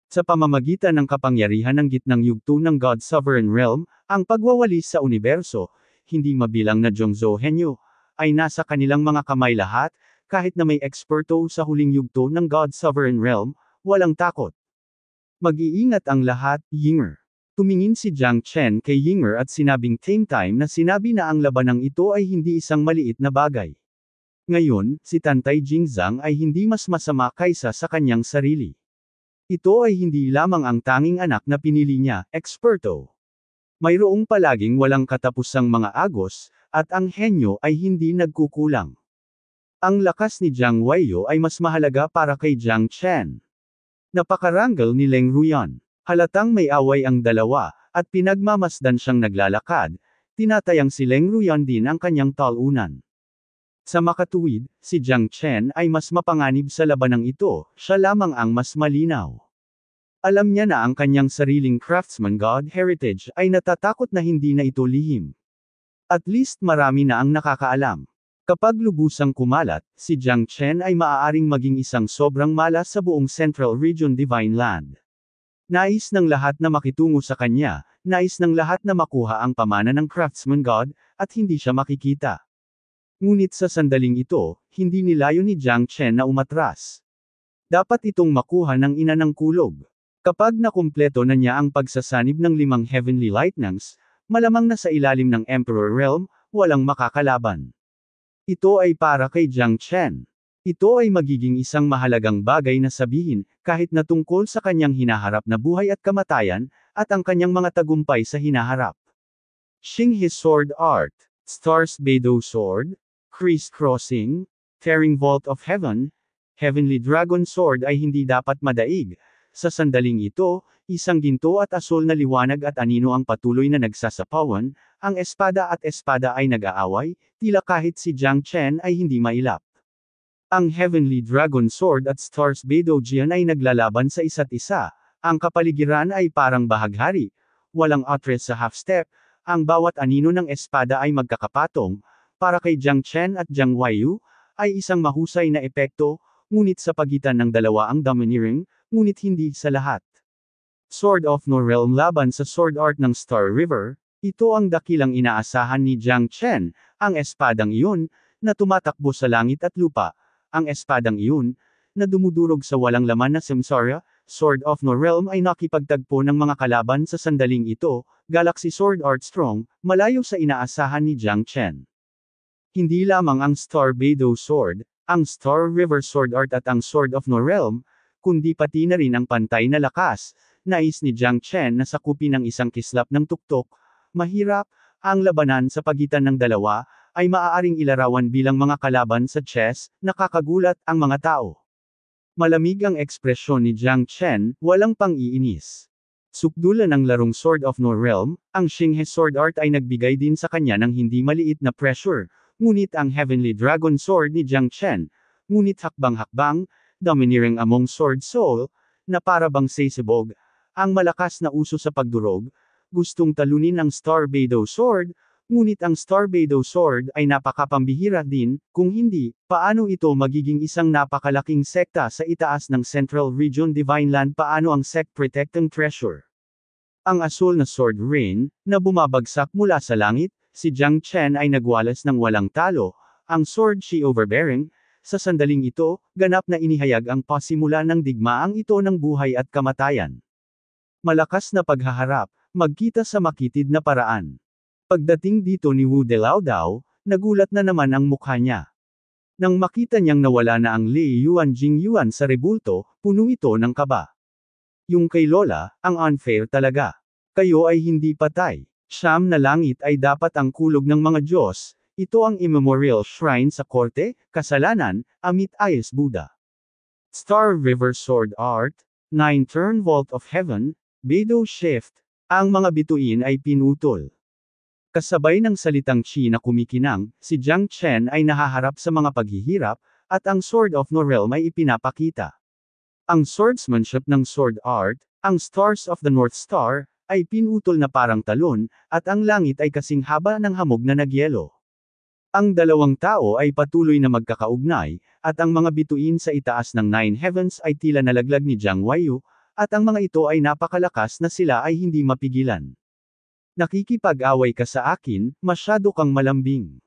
Sa pamamagitan ng kapangyarihan ng gitnang yugto ng God Sovereign Realm, ang pagwawalis sa universo, hindi mabilang na Jongzhou Henyo, ay nasa kanilang mga kamay lahat, kahit na may eksperto sa huling yugto ng God Sovereign Realm, walang takot. Mag-iingat ang lahat, Yinger. Tumingin si Jiang Chen kay Yinger at sinabing tame time na sinabi na ang labanang ito ay hindi isang maliit na bagay. Ngayon, si Tantay Jingzang ay hindi mas masama kaysa sa kanyang sarili. Ito ay hindi lamang ang tanging anak na pinili niya, eksperto. Mayroong palaging walang katapusang mga agos, at ang henyo ay hindi nagkukulang. Ang lakas ni Jiang Weiyo ay mas mahalaga para kay Jiang Chen. Napakarangal ni Leng Ruyan. Halatang may away ang dalawa, at pinagmamasdan siyang naglalakad, tinatayang si Leng Ruyan din ang kanyang talunan. Sa makatuwid, si Jiang Chen ay mas mapanganib sa labanang ito, siya lamang ang mas malinaw. Alam niya na ang kanyang sariling craftsman god heritage ay natatakot na hindi na ito lihim. At least marami na ang nakakaalam. Kapag lubusang kumalat, si Jiang Chen ay maaaring maging isang sobrang malas sa buong Central Region Divine Land. Nais ng lahat na makitungo sa kanya, nais ng lahat na makuha ang pamana ng craftsman god, at hindi siya makikita. Ngunit sa sandaling ito, hindi nilayo ni Jiang Chen na umatras. Dapat itong makuha ng ina ng kulog. Kapag nakumpleto na niya ang pagsasanib ng limang heavenly lightnings, malamang na sa ilalim ng Emperor Realm, walang makakalaban. Ito ay para kay Jiang Chen. Ito ay magiging isang mahalagang bagay na sabihin, kahit na tungkol sa kanyang hinaharap na buhay at kamatayan, at ang kanyang mga tagumpay sa hinaharap. Xing His Sword Art, Stars Beidou Sword, Criss-crossing, tearing vault of heaven, heavenly dragon sword ay hindi dapat madaig. Sa sandaling ito, isang ginto at asul na liwanag at anino ang patuloy na nagsasapawan, ang espada at espada ay nag-aaway, tila kahit si Jiang Chen ay hindi mailap. Ang Heavenly Dragon Sword at Stars Bedojian ay naglalaban sa isa't isa, ang kapaligiran ay parang bahaghari, walang atres sa half-step, ang bawat anino ng espada ay magkakapatong, para kay Jiang Chen at Jiang Weiyu, ay isang mahusay na epekto, ngunit sa pagitan ng dalawa ang domineering, ngunit hindi sa lahat. Sword of No Realm laban sa Sword Art ng Star River, ito ang dakilang inaasahan ni Jiang Chen, ang espadang iyon, na tumatakbo sa langit at lupa, ang espadang iyon, na dumudurog sa walang laman na samsara, Sword of No Realm ay nakipagtagpo ng mga kalaban sa sandaling ito, Galaxy Sword Art Strong, malayo sa inaasahan ni Jiang Chen. Hindi lamang ang Star Beidou Sword, ang Star River Sword Art at ang Sword of No Realm, kundi pati na rin ang pantay na lakas, nais ni Jiang Chen na sakupin ng isang kislap ng tuktok, mahirap, ang labanan sa pagitan ng dalawa, ay maaaring ilarawan bilang mga kalaban sa chess, nakakagulat ang mga tao. Malamig ang ekspresyon ni Jiang Chen, walang pang-iinis. Sukdulan ng larong Sword of No Realm, ang Xinghe Sword Art ay nagbigay din sa kanya ng hindi maliit na pressure, ngunit ang Heavenly Dragon Sword ni Jiang Chen, ngunit hakbang-hakbang, domineering among sword soul, na parabang sisibog, ang malakas na uso sa pagdurog, gustong talunin ang Star Beidou Sword, ngunit ang Star Beidou Sword ay napakapambihira din, kung hindi, paano ito magiging isang napakalaking sekta sa itaas ng Central Region Divine Land paano ang sect protect treasure? Ang asul na sword rain, na bumabagsak mula sa langit, si Jiang Chen ay nagwalas ng walang talo, ang sword she overbearing, sa sandaling ito, ganap na inihayag ang pasimula ng digmaang ito ng buhay at kamatayan. Malakas na paghaharap, magkita sa makitid na paraan. Pagdating dito ni Wu Delaodao, nagulat na naman ang mukha niya. Nang makita niyang nawala na ang Li Yuan Jing Yuan sa rebulto, puno ito ng kaba. Yung kay Lola, ang unfair talaga. Kayo ay hindi patay. Siyam na langit ay dapat ang kulog ng mga Diyos, ito ang immemorial shrine sa korte, kasalanan, amit ayes Buddha. Star River Sword Art, Nine Turn Vault of Heaven, Beidou Shift, ang mga bituin ay pinutol. Kasabay ng salitang chi na kumikinang, si Jiang Chen ay nahaharap sa mga paghihirap, at ang Sword of Norel ay ipinapakita. Ang swordsmanship ng sword art, ang Stars of the North Star, ay pinutol na parang talon, at ang langit ay kasing haba ng hamog na nagyelo. Ang dalawang tao ay patuloy na magkakaugnay, at ang mga bituin sa itaas ng Nine Heavens ay tila nalaglag ni Jiang Wayu, at ang mga ito ay napakalakas na sila ay hindi mapigilan. Nakikipag-away ka sa akin, masyado kang malambing.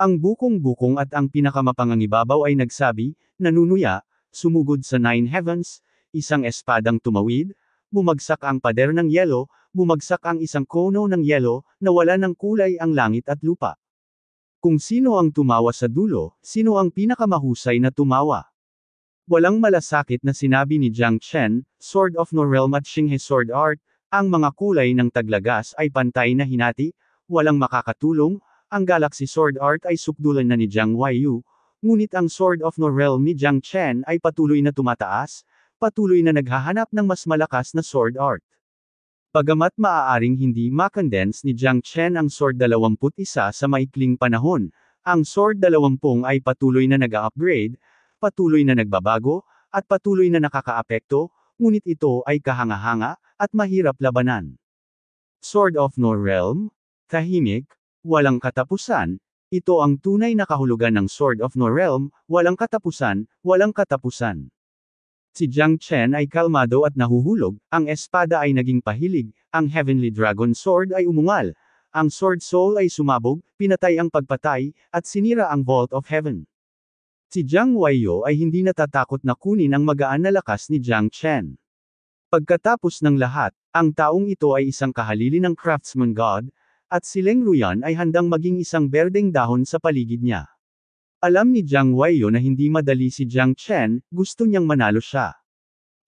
Ang bukong-bukong at ang pinakamapangangibabaw ay nagsabi, nanunuya, sumugod sa Nine Heavens, isang espadang tumawid, bumagsak ang pader ng yelo, bumagsak ang isang kono ng yelo, nawala ng kulay ang langit at lupa. Kung sino ang tumawa sa dulo, sino ang pinakamahusay na tumawa? Walang malasakit na sinabi ni Jiang Chen, Sword of Norelm at Xinghe Sword Art, ang mga kulay ng taglagas ay pantay na hinati, walang makakatulong, ang Galaxy Sword Art ay sukdulan na ni Jiang Weiyu, ngunit ang Sword of Norelm ni Jiang Chen ay patuloy na tumataas, patuloy na naghahanap ng mas malakas na sword art. Pagamat maaaring hindi makondense ni Jiang Chen ang Sword 21 sa maikling panahon, ang Sword 20 ay patuloy na nag-upgrade, patuloy na nagbabago, at patuloy na nakakaapekto, ngunit ito ay kahanga-hanga, at mahirap labanan. Sword of No Realm? Tahimik, walang katapusan, ito ang tunay na kahulugan ng Sword of No Realm, walang katapusan, walang katapusan. Si Jiang Chen ay kalmado at nahuhulog, ang espada ay naging pahilig, ang Heavenly Dragon Sword ay umungal, ang Sword Soul ay sumabog, pinatay ang pagpatay, at sinira ang Vault of Heaven. Si Jiang Waiyo ay hindi natatakot na kunin ang magaan na lakas ni Jiang Chen. Pagkatapos ng lahat, ang taong ito ay isang kahalili ng craftsman god, at si Leng Ruyan ay handang maging isang berdeng dahon sa paligid niya. Alam ni Jiang Weiyo na hindi madali si Jiang Chen, gusto niyang manalo siya.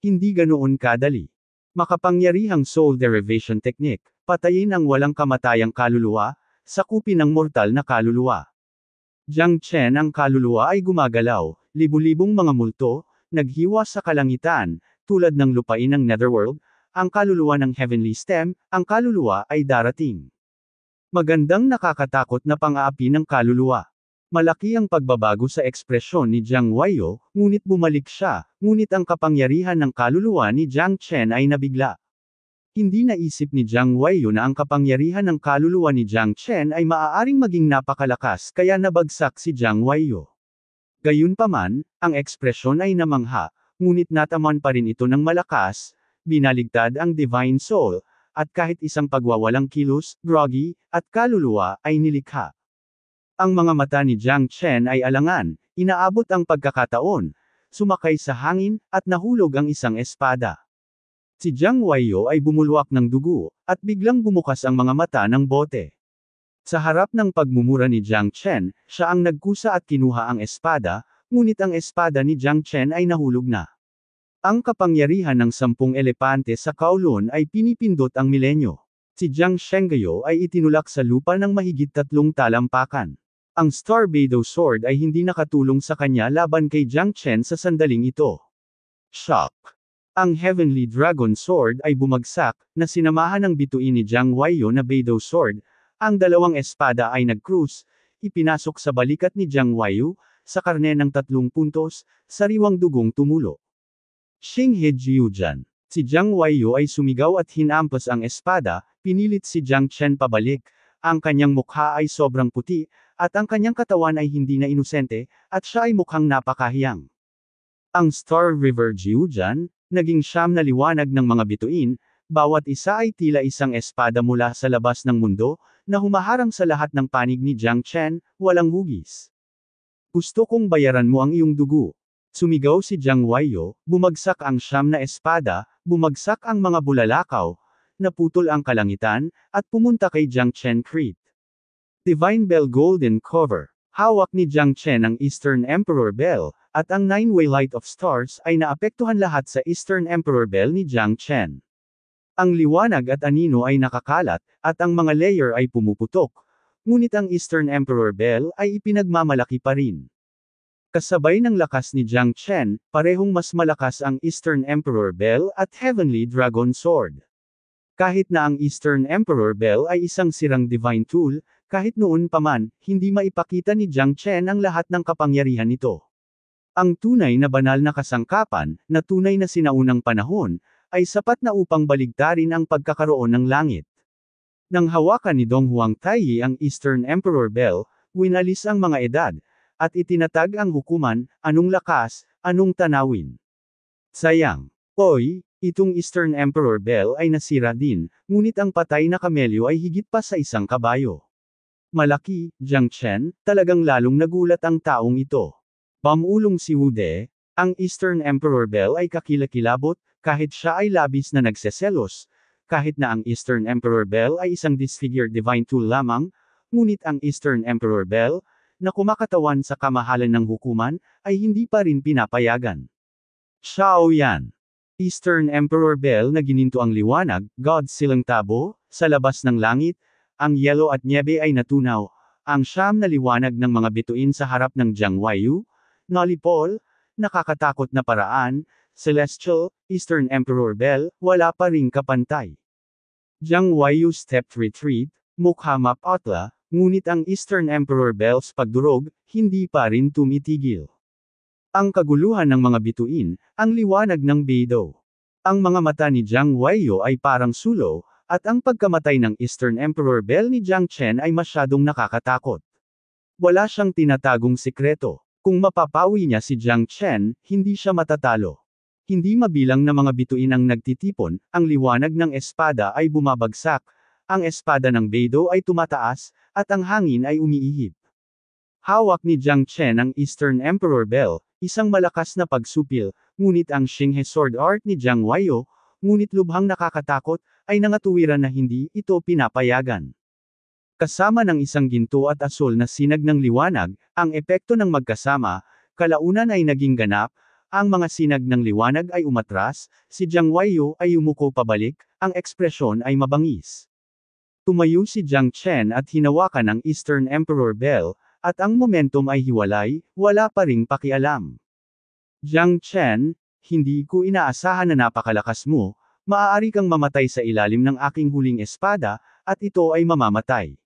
Hindi ganoon kadali. Makapangyarihang soul derivation technique, patayin ang walang kamatayang kaluluwa, sakupin ang mortal na kaluluwa. Jiang Chen ang kaluluwa ay gumagalaw, libu-libong mga multo, naghiwa sa kalangitan, tulad ng lupain ng netherworld, ang kaluluwa ng heavenly stem, ang kaluluwa ay darating. Magandang nakakatakot na pang-aapi ng kaluluwa. Malaki ang pagbabago sa ekspresyon ni Jiang Wayo, ngunit bumalik siya, ngunit ang kapangyarihan ng kaluluwa ni Jiang Chen ay nabigla. Hindi naisip ni Jiang Wayo na ang kapangyarihan ng kaluluwa ni Jiang Chen ay maaaring maging napakalakas kaya nabagsak si Jiang Wayo. Gayunpaman, ang ekspresyon ay namangha, ngunit nataman pa rin ito ng malakas, binaligtad ang divine soul, at kahit isang pagwawalang kilos, groggy, at kaluluwa ay nilikha. Ang mga mata ni Jiang Chen ay alangan, inaabot ang pagkakataon, sumakay sa hangin, at nahulog ang isang espada. Si Jiang Waiyo ay bumulwak ng dugo, at biglang bumukas ang mga mata ng bote. Sa harap ng pagmumura ni Jiang Chen, siya ang nagkusa at kinuha ang espada, ngunit ang espada ni Jiang Chen ay nahulog na. Ang kapangyarihan ng sampung elepante sa Kowloon ay pinipindot ang milenyo. Si Jiang Shenggayo ay itinulak sa lupa ng mahigit tatlong talampakan. Ang Starbado Sword ay hindi nakatulong sa kanya laban kay Jiang Chen sa sandaling ito. Shock! Ang Heavenly Dragon Sword ay bumagsak, na sinamahan ng bituin ni Jiang Waiyo na Beidou Sword, ang dalawang espada ay nag-cruise, ipinasok sa balikat ni Jiang Waiyo, sa karne ng tatlong puntos, sariwang dugong tumulo. Xing He Jiujan. Si Jiang Waiyo ay sumigaw at hinampas ang espada, pinilit si Jiang Chen pabalik, ang kanyang mukha ay sobrang puti, at ang kanyang katawan ay hindi na inusente, at siya ay mukhang napakahiyang. Ang Star River Jiujan, naging siyam na liwanag ng mga bituin, bawat isa ay tila isang espada mula sa labas ng mundo, na humaharang sa lahat ng panig ni Jiang Chen, walang hugis. Gusto kong bayaran mo ang iyong dugo. Sumigaw si Jiang Waiyo, bumagsak ang siyam na espada, bumagsak ang mga bulalakaw, naputol ang kalangitan, at pumunta kay Jiang Chen Crete. Divine Bell Golden Cover. Hawak ni Jiang Chen ang Eastern Emperor Bell, at ang Nine-Way Light of Stars ay naapektuhan lahat sa Eastern Emperor Bell ni Jiang Chen. Ang liwanag at anino ay nakakalat, at ang mga layer ay pumuputok, ngunit ang Eastern Emperor Bell ay ipinagmamalaki pa rin. Kasabay ng lakas ni Jiang Chen, parehong mas malakas ang Eastern Emperor Bell at Heavenly Dragon Sword. Kahit na ang Eastern Emperor Bell ay isang sirang divine tool, kahit noon pa man, hindi maipakita ni Jiang Chen ang lahat ng kapangyarihan nito. Ang tunay na banal na kasangkapan, na tunay na sinaunang panahon, ay sapat na upang baligtarin ang pagkakaroon ng langit. Nang hawakan ni Dong Huang Taiyi ang Eastern Emperor Bell, winalis ang mga edad, at itinatag ang hukuman, anong lakas, anong tanawin. Sayang. Oy, itong Eastern Emperor Bell ay nasira din, ngunit ang patay na kamelyo ay higit pa sa isang kabayo. Malaki, Jiang Chen, talagang lalong nagulat ang taong ito. Pamulong si Wu De, ang Eastern Emperor Bell ay kakilakilabot, kahit siya ay labis na nagseselos, kahit na ang Eastern Emperor Bell ay isang disfigured divine tool lamang, ngunit ang Eastern Emperor Bell, na kumakatawan sa kamahalan ng hukuman, ay hindi pa rin pinapayagan. Xiao Yan Eastern Emperor Bell na gininto ang liwanag, God silang tabo, sa labas ng langit, ang yelo at niebe ay natunaw. Ang siyam na liwanag ng mga bituin sa harap ng Jiangwayu, Nolipol, nakakatakot na paraan, Celestial, Eastern Emperor Bell, wala pa ring kapantay. Jiangwayu Stepped Retreat, mukha Otla, ngunit ang Eastern Emperor Bell's pagdurog, hindi pa rin tumitigil. Ang kaguluhan ng mga bituin, ang liwanag ng Beidou. Ang mga mata ni Jiang Weiyo ay parang sulo, at ang pagkamatay ng Eastern Emperor Bell ni Jiang Chen ay masyadong nakakatakot. Wala siyang tinatagong sikreto. Kung mapapawi niya si Jiang Chen, hindi siya matatalo. Hindi mabilang na mga bituin ang nagtitipon, ang liwanag ng espada ay bumabagsak, ang espada ng Beidou ay tumataas, at ang hangin ay umiihip. Hawak ni Jiang Chen ang Eastern Emperor Bell, isang malakas na pagsupil, ngunit ang Xinghe Sword Art ni Jiang Wayo, ngunit lubhang nakakatakot, ay nangatuwiran na hindi ito pinapayagan. Kasama ng isang ginto at asul na sinag ng liwanag, ang epekto ng magkasama, kalaunan ay naging ganap, ang mga sinag ng liwanag ay umatras, si Jiang Weiyu ay umuko pabalik, ang ekspresyon ay mabangis. Tumayo si Jiang Chen at hinawakan ng Eastern Emperor Bell, at ang momentum ay hiwalay, wala pa ring pakialam. Jiang Chen, hindi ko inaasahan na napakalakas mo, Maaari kang mamatay sa ilalim ng aking huling espada, at ito ay mamamatay.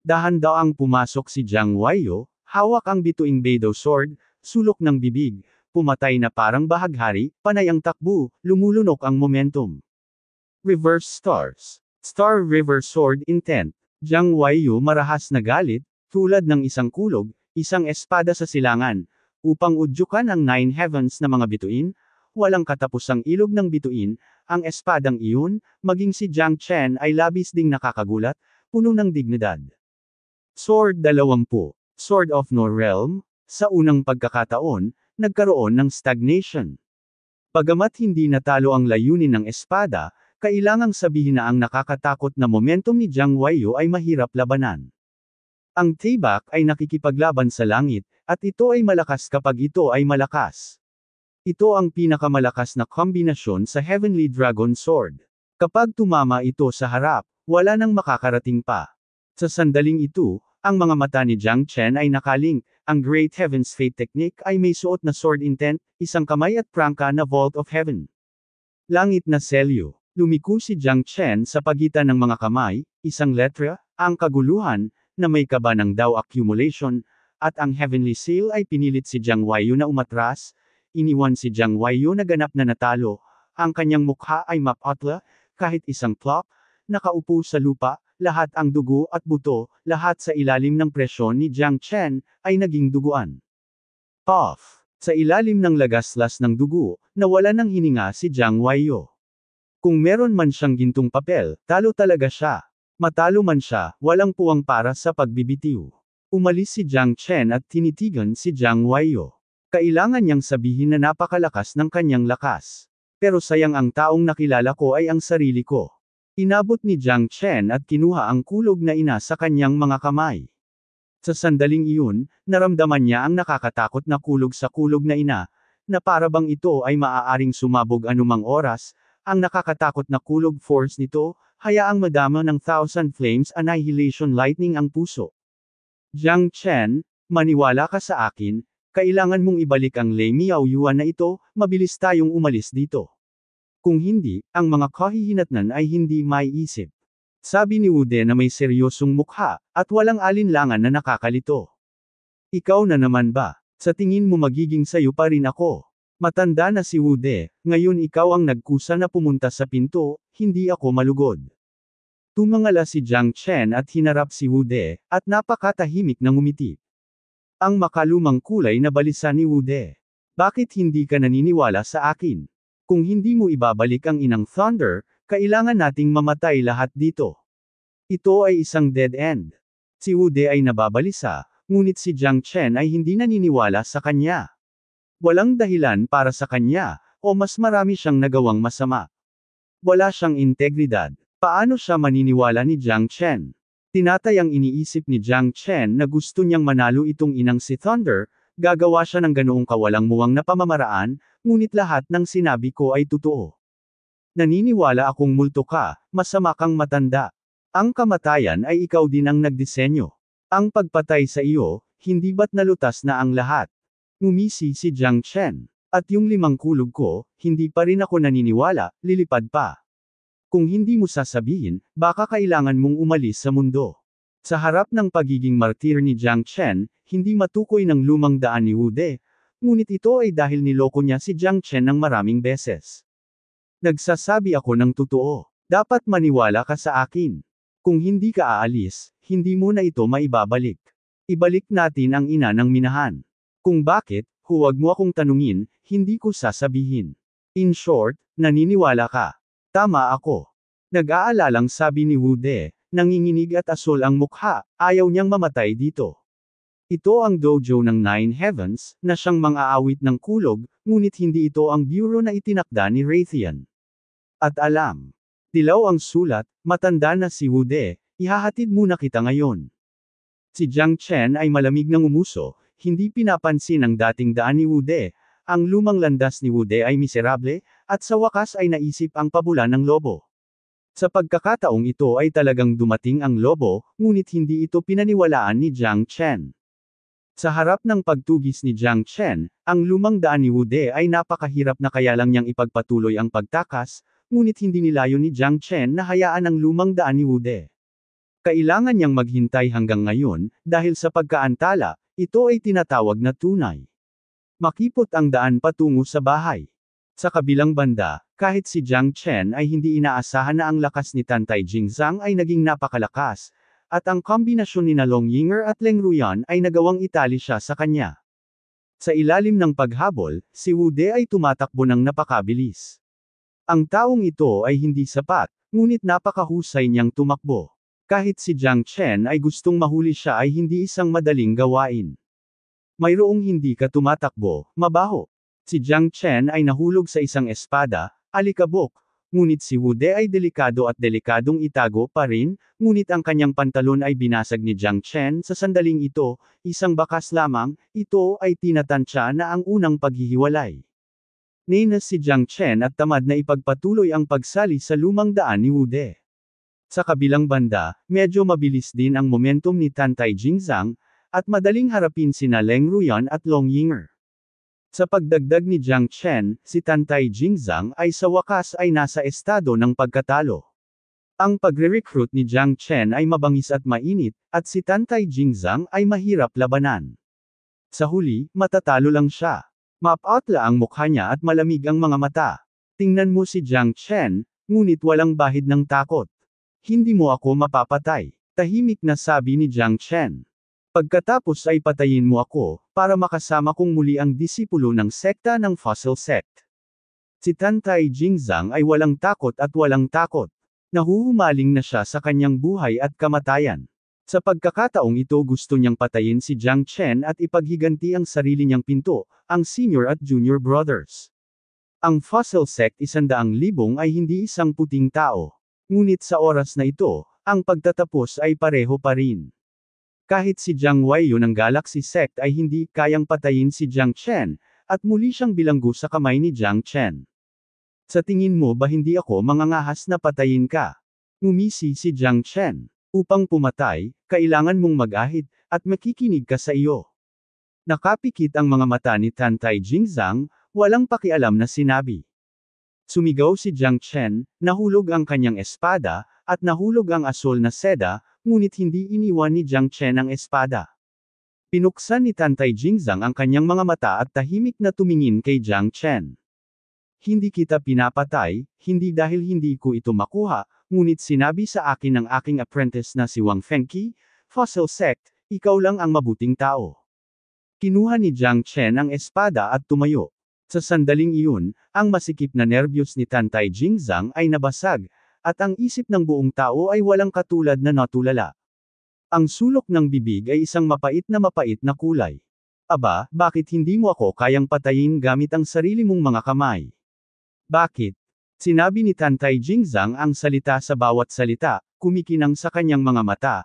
dahan ang pumasok si Jiang Waiyo, hawak ang bituing Beidou Sword, sulok ng bibig, pumatay na parang bahaghari, panay ang takbo, lumulunok ang momentum. Reverse Stars Star River Sword Intent Jiang Waiyu marahas na galit, tulad ng isang kulog, isang espada sa silangan, upang udyukan ang Nine Heavens na mga bituin, walang katapusang ilog ng bituin, ang espadang iyon, maging si Jiang Chen ay labis ding nakakagulat, puno ng dignidad. Sword 20. Sword of No Realm, sa unang pagkakataon, nagkaroon ng stagnation. Pagamat hindi natalo ang layunin ng espada, kailangang sabihin na ang nakakatakot na momentum ni Jiang Waiyo ay mahirap labanan. Ang Tabak ay nakikipaglaban sa langit, at ito ay malakas kapag ito ay malakas. Ito ang pinakamalakas na kombinasyon sa Heavenly Dragon Sword. Kapag tumama ito sa harap, wala nang makakarating pa. Sa sandaling ito, ang mga mata ni Jiang Chen ay nakaling, ang Great Heaven's Fate Technique ay may suot na sword intent, isang kamay at prangka na Vault of Heaven. Langit na selyo, lumiko si Jiang Chen sa pagitan ng mga kamay, isang letra, ang kaguluhan, na may kaba ng Dao accumulation, at ang Heavenly Seal ay pinilit si Jiang Waiyu na umatras, iniwan si Jiang Waiyu na ganap na natalo. Ang kanyang mukha ay mapatla, kahit isang plop, nakaupo sa lupa, lahat ang dugo at buto, lahat sa ilalim ng presyon ni Jiang Chen, ay naging duguan. Puff! Sa ilalim ng lagaslas ng dugo, nawala ng hininga si Jiang Waiyo. Kung meron man siyang gintong papel, talo talaga siya. Matalo man siya, walang puwang para sa pagbibitiw. Umalis si Jiang Chen at tinitigan si Jiang Waiyo. Kailangan niyang sabihin na napakalakas ng kanyang lakas. Pero sayang ang taong nakilala ko ay ang sarili ko. Inabot ni Jiang Chen at kinuha ang kulog na ina sa kanyang mga kamay. Sa sandaling iyon, naramdaman niya ang nakakatakot na kulog sa kulog na ina, na parabang ito ay maaaring sumabog anumang oras, ang nakakatakot na kulog force nito, hayaang madama ng Thousand Flames Annihilation Lightning ang puso. Jiang Chen, maniwala ka sa akin, kailangan mong ibalik ang Lei Miao Yuan na ito, mabilis tayong umalis dito. Kung hindi, ang mga kahihinatnan ay hindi may isip. Sabi ni Ude na may seryosong mukha, at walang alinlangan na nakakalito. Ikaw na naman ba? Sa tingin mo magiging sayo pa rin ako. Matanda na si Ude, ngayon ikaw ang nagkusa na pumunta sa pinto, hindi ako malugod. Tumangala si Jiang Chen at hinarap si Ude, at napakatahimik na ngumiti. Ang makalumang kulay na balisa ni Wude. Bakit hindi ka naniniwala sa akin? Kung hindi mo ibabalik ang inang Thunder, kailangan nating mamatay lahat dito. Ito ay isang dead end. Si Wude ay nababalisa, ngunit si Jiang Chen ay hindi naniniwala sa kanya. Walang dahilan para sa kanya, o mas marami siyang nagawang masama. Wala siyang integridad. Paano siya maniniwala ni Jiang Chen? Tinatay ang iniisip ni Jiang Chen na gusto niyang manalo itong inang si Thunder, gagawa siya ng ganoong kawalang muwang na pamamaraan, ngunit lahat ng sinabi ko ay totoo. Naniniwala akong multo ka, masama kang matanda. Ang kamatayan ay ikaw din ang nagdisenyo. Ang pagpatay sa iyo, hindi ba't nalutas na ang lahat? Ngumisi si Jiang Chen. At yung limang kulog ko, hindi pa rin ako naniniwala, lilipad pa. Kung hindi mo sasabihin, baka kailangan mong umalis sa mundo. Sa harap ng pagiging martir ni Jiang Chen, hindi matukoy ng lumang daan ni Wude, ngunit ito ay dahil niloko niya si Jiang Chen ng maraming beses. Nagsasabi ako ng totoo. Dapat maniwala ka sa akin. Kung hindi ka aalis, hindi mo na ito maibabalik. Ibalik natin ang ina ng minahan. Kung bakit, huwag mo akong tanungin, hindi ko sasabihin. In short, naniniwala ka. Tama ako. Nag-aalalang sabi ni Wude, nanginginig at asol ang mukha, ayaw niyang mamatay dito. Ito ang dojo ng Nine Heavens, na siyang mang-aawit ng kulog, ngunit hindi ito ang bureau na itinakda ni Raytheon. At alam. Dilaw ang sulat, matanda na si Wude, ihahatid muna kita ngayon. Si Jiang Chen ay malamig ng umuso, hindi pinapansin ang dating daan ni Wude, ang lumang landas ni Wude ay miserable, at sa wakas ay naisip ang pabula ng lobo. Sa pagkakataong ito ay talagang dumating ang lobo, ngunit hindi ito pinaniwalaan ni Jiang Chen. Sa harap ng pagtugis ni Jiang Chen, ang lumang daan ni Wu De ay napakahirap na kaya lang niyang ipagpatuloy ang pagtakas, ngunit hindi nilayo ni Jiang Chen na hayaan ang lumang daan ni Wu De. Kailangan niyang maghintay hanggang ngayon, dahil sa pagkaantala, ito ay tinatawag na tunay. Makipot ang daan patungo sa bahay. Sa kabilang banda, kahit si Jiang Chen ay hindi inaasahan na ang lakas ni Tantay Jingzang ay naging napakalakas, at ang kombinasyon ni Long Yinger at Leng Ruyan ay nagawang itali siya sa kanya. Sa ilalim ng paghabol, si Wu De ay tumatakbo ng napakabilis. Ang taong ito ay hindi sapat, ngunit napakahusay niyang tumakbo. Kahit si Jiang Chen ay gustong mahuli siya ay hindi isang madaling gawain. Mayroong hindi ka tumatakbo, mabaho. Si Jiang Chen ay nahulog sa isang espada, alikabok, ngunit si Wu De ay delikado at delikadong itago pa rin, ngunit ang kanyang pantalon ay binasag ni Jiang Chen sa sandaling ito, isang bakas lamang, ito ay tinatansya na ang unang paghihiwalay. Nainas si Jiang Chen at tamad na ipagpatuloy ang pagsali sa lumang daan ni Wu De. Sa kabilang banda, medyo mabilis din ang momentum ni Tan Tai Jingzang, at madaling harapin sina Leng Ruyan at Long Yinger. Sa pagdagdag ni Jiang Chen, si Tantai Jingzang ay sa wakas ay nasa estado ng pagkatalo. Ang pagre-recruit ni Jiang Chen ay mabangis at mainit, at si Tantai Jingzang ay mahirap labanan. Sa huli, matatalo lang siya. Mapatla ang mukha niya at malamig ang mga mata. Tingnan mo si Jiang Chen, ngunit walang bahid ng takot. Hindi mo ako mapapatay. Tahimik na sabi ni Jiang Chen. Pagkatapos ay patayin mo ako, para makasama kong muli ang disipulo ng sekta ng fossil sect. Si Tan Tai Jingzang ay walang takot at walang takot. Nahuhumaling na siya sa kanyang buhay at kamatayan. Sa pagkakataong ito gusto niyang patayin si Jiang Chen at ipaghiganti ang sarili niyang pinto, ang senior at junior brothers. Ang fossil sect isandaang libong ay hindi isang puting tao. Ngunit sa oras na ito, ang pagtatapos ay pareho pa rin. Kahit si Jiang Wei ng Galaxy Sect ay hindi kayang patayin si Jiang Chen, at muli siyang bilanggo sa kamay ni Jiang Chen. Sa tingin mo ba hindi ako mangangahas na patayin ka? Umisi si Jiang Chen. Upang pumatay, kailangan mong mag-ahid, at makikinig ka sa iyo. Nakapikit ang mga mata ni Tan Tai Jingzang, walang pakialam na sinabi. Sumigaw si Jiang Chen, nahulog ang kanyang espada, at nahulog ang asol na seda, ngunit hindi iniwan ni Jiang Chen ang espada. Pinuksan ni Tantai Jingzang ang kanyang mga mata at tahimik na tumingin kay Jiang Chen. Hindi kita pinapatay, hindi dahil hindi ko ito makuha, ngunit sinabi sa akin ng aking apprentice na si Wang Fengqi, Fossil Sect, ikaw lang ang mabuting tao. Kinuha ni Jiang Chen ang espada at tumayo. Sa sandaling iyon, ang masikip na nerbiyos ni Tantai Jingzang ay nabasag, at ang isip ng buong tao ay walang katulad na natulala. Ang sulok ng bibig ay isang mapait na mapait na kulay. Aba, bakit hindi mo ako kayang patayin gamit ang sarili mong mga kamay? Bakit? Sinabi ni Tantay Jingzang ang salita sa bawat salita, kumikinang sa kanyang mga mata,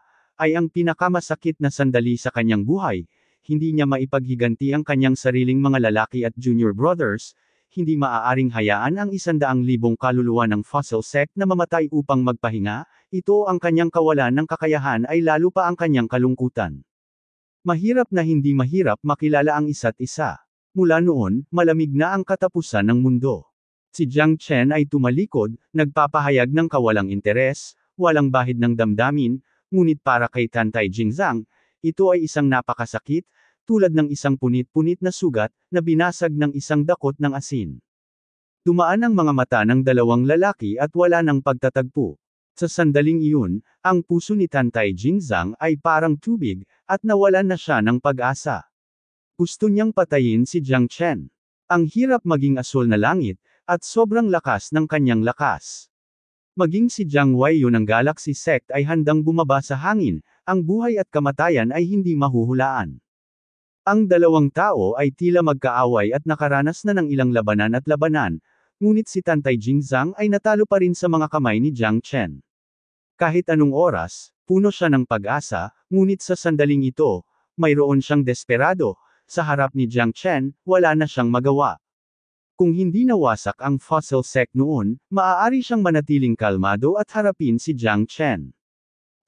ay ang pinakamasakit na sandali sa kanyang buhay, hindi niya maipaghiganti ang kanyang sariling mga lalaki at junior brothers, hindi maaaring hayaan ang isandaang libong kaluluwa ng fossil sect na mamatay upang magpahinga, ito ang kanyang kawalan ng kakayahan ay lalo pa ang kanyang kalungkutan. Mahirap na hindi mahirap makilala ang isa't isa. Mula noon, malamig na ang katapusan ng mundo. Si Jiang Chen ay tumalikod, nagpapahayag ng kawalang interes, walang bahid ng damdamin, ngunit para kay Tantai Jingzang, ito ay isang napakasakit, tulad ng isang punit-punit na sugat, na binasag ng isang dakot ng asin. Tumaan ang mga mata ng dalawang lalaki at wala ng pagtatagpo. Sa sandaling iyon, ang puso ni Tantay Jingzang ay parang tubig, at nawalan na siya ng pag-asa. Gusto niyang patayin si Jiang Chen. Ang hirap maging asul na langit, at sobrang lakas ng kanyang lakas. Maging si Jiang Waiyo ng Galaxy Sect ay handang bumaba sa hangin, ang buhay at kamatayan ay hindi mahuhulaan. Ang dalawang tao ay tila magkaaway at nakaranas na ng ilang labanan at labanan, ngunit si Tantay Jingzang ay natalo pa rin sa mga kamay ni Jiang Chen. Kahit anong oras, puno siya ng pag-asa, ngunit sa sandaling ito, mayroon siyang desperado, sa harap ni Jiang Chen, wala na siyang magawa. Kung hindi nawasak ang fossil sect noon, maaari siyang manatiling kalmado at harapin si Jiang Chen.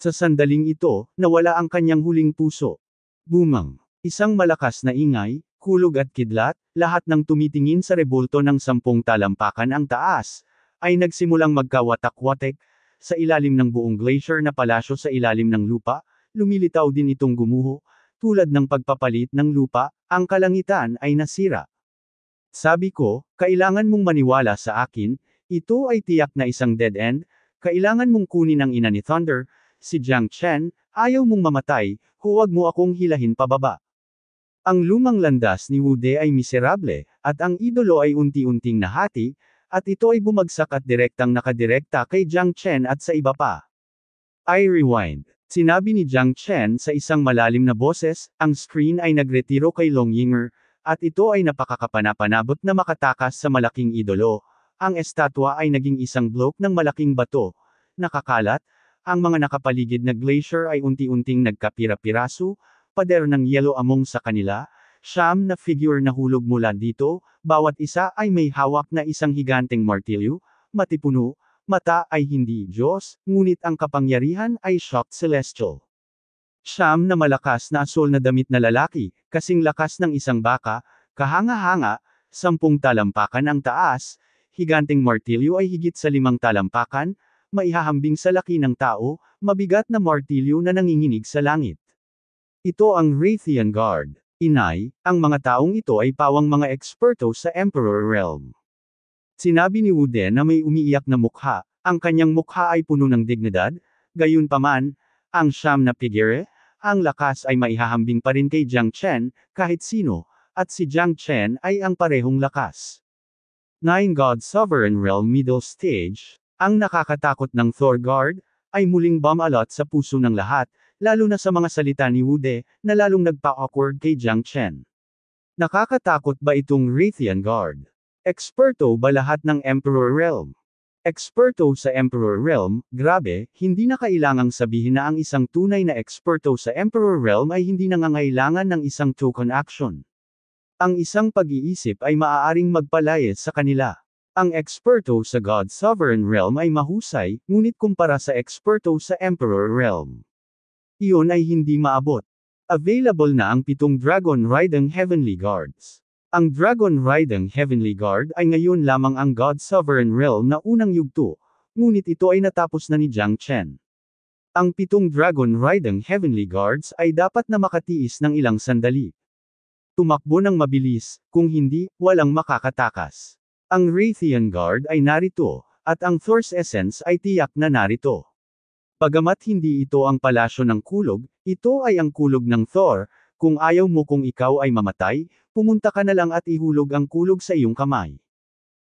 Sa sandaling ito, nawala ang kanyang huling puso. Bumang. Isang malakas na ingay, kulog at kidlat, lahat ng tumitingin sa rebulto ng sampung talampakan ang taas, ay nagsimulang magkawatak-watek, sa ilalim ng buong glacier na palasyo sa ilalim ng lupa, lumilitaw din itong gumuho, tulad ng pagpapalit ng lupa, ang kalangitan ay nasira. Sabi ko, kailangan mong maniwala sa akin, ito ay tiyak na isang dead end, kailangan mong kunin ang ina ni Thunder, si Jiang Chen, ayaw mong mamatay, huwag mo akong hilahin pababa. Ang lumang landas ni Wude ay miserable, at ang idolo ay unti-unting nahati, at ito ay bumagsak at direktang nakadirekta kay Jiang Chen at sa iba pa. I rewind. Sinabi ni Jiang Chen sa isang malalim na boses, ang screen ay nagretiro kay Long Yinger, at ito ay napakakapanapanabot na makatakas sa malaking idolo. Ang estatwa ay naging isang bloke ng malaking bato, nakakalat, ang mga nakapaligid na glacier ay unti-unting nagkapira-piraso, pader ng yellow among sa kanila, siyam na figure na hulog mula dito, bawat isa ay may hawak na isang higanteng martilyo, matipuno, mata ay hindi Diyos, ngunit ang kapangyarihan ay shocked celestial. Siyam na malakas na asol na damit na lalaki, kasing lakas ng isang baka, kahanga-hanga, sampung talampakan ang taas, higanteng martilyo ay higit sa limang talampakan, maihahambing sa laki ng tao, mabigat na martilyo na nanginginig sa langit. Ito ang Wraithian Guard. Inay, ang mga taong ito ay pawang mga eksperto sa Emperor Realm. Sinabi ni Wuden na may umiiyak na mukha, ang kanyang mukha ay puno ng dignidad, gayunpaman, ang siyam na pigire, ang lakas ay maihahambing pa rin kay Jiang Chen, kahit sino, at si Jiang Chen ay ang parehong lakas. Nine God Sovereign Realm Middle Stage, ang nakakatakot ng Thor Guard, ay muling bumalot sa puso ng lahat, lalo na sa mga salita ni Wude, na lalong nagpa-awkward kay Jiang Chen. Nakakatakot ba itong Rithian Guard? Eksperto ba lahat ng Emperor Realm? Eksperto sa Emperor Realm, grabe, hindi na kailangang sabihin na ang isang tunay na eksperto sa Emperor Realm ay hindi nangangailangan ng isang token action. Ang isang pag-iisip ay maaaring magpalayas sa kanila. Ang eksperto sa God Sovereign Realm ay mahusay, ngunit kumpara sa eksperto sa Emperor Realm. Iyon ay hindi maabot. Available na ang pitong Dragon Riding Heavenly Guards. Ang Dragon Riding Heavenly Guard ay ngayon lamang ang God Sovereign Realm na unang yugto, ngunit ito ay natapos na ni Jiang Chen. Ang pitong Dragon Riding Heavenly Guards ay dapat na makatiis ng ilang sandali. Tumakbo ng mabilis, kung hindi, walang makakatakas. Ang Raytheon Guard ay narito, at ang Thor's Essence ay tiyak na narito. Pagamat hindi ito ang palasyo ng kulog, ito ay ang kulog ng Thor, kung ayaw mo kung ikaw ay mamatay, pumunta ka na lang at ihulog ang kulog sa iyong kamay.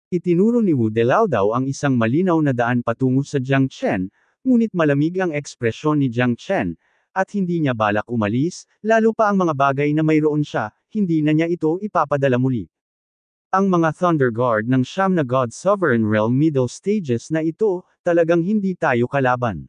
Itinuro ni Wu Delaudaw ang isang malinaw na daan patungo sa Jiang Chen, ngunit malamig ang ekspresyon ni Jiang Chen, at hindi niya balak umalis, lalo pa ang mga bagay na mayroon siya, hindi na niya ito ipapadala muli. Ang mga Thunder Guard ng siyam na God Sovereign Realm Middle Stages na ito, talagang hindi tayo kalaban.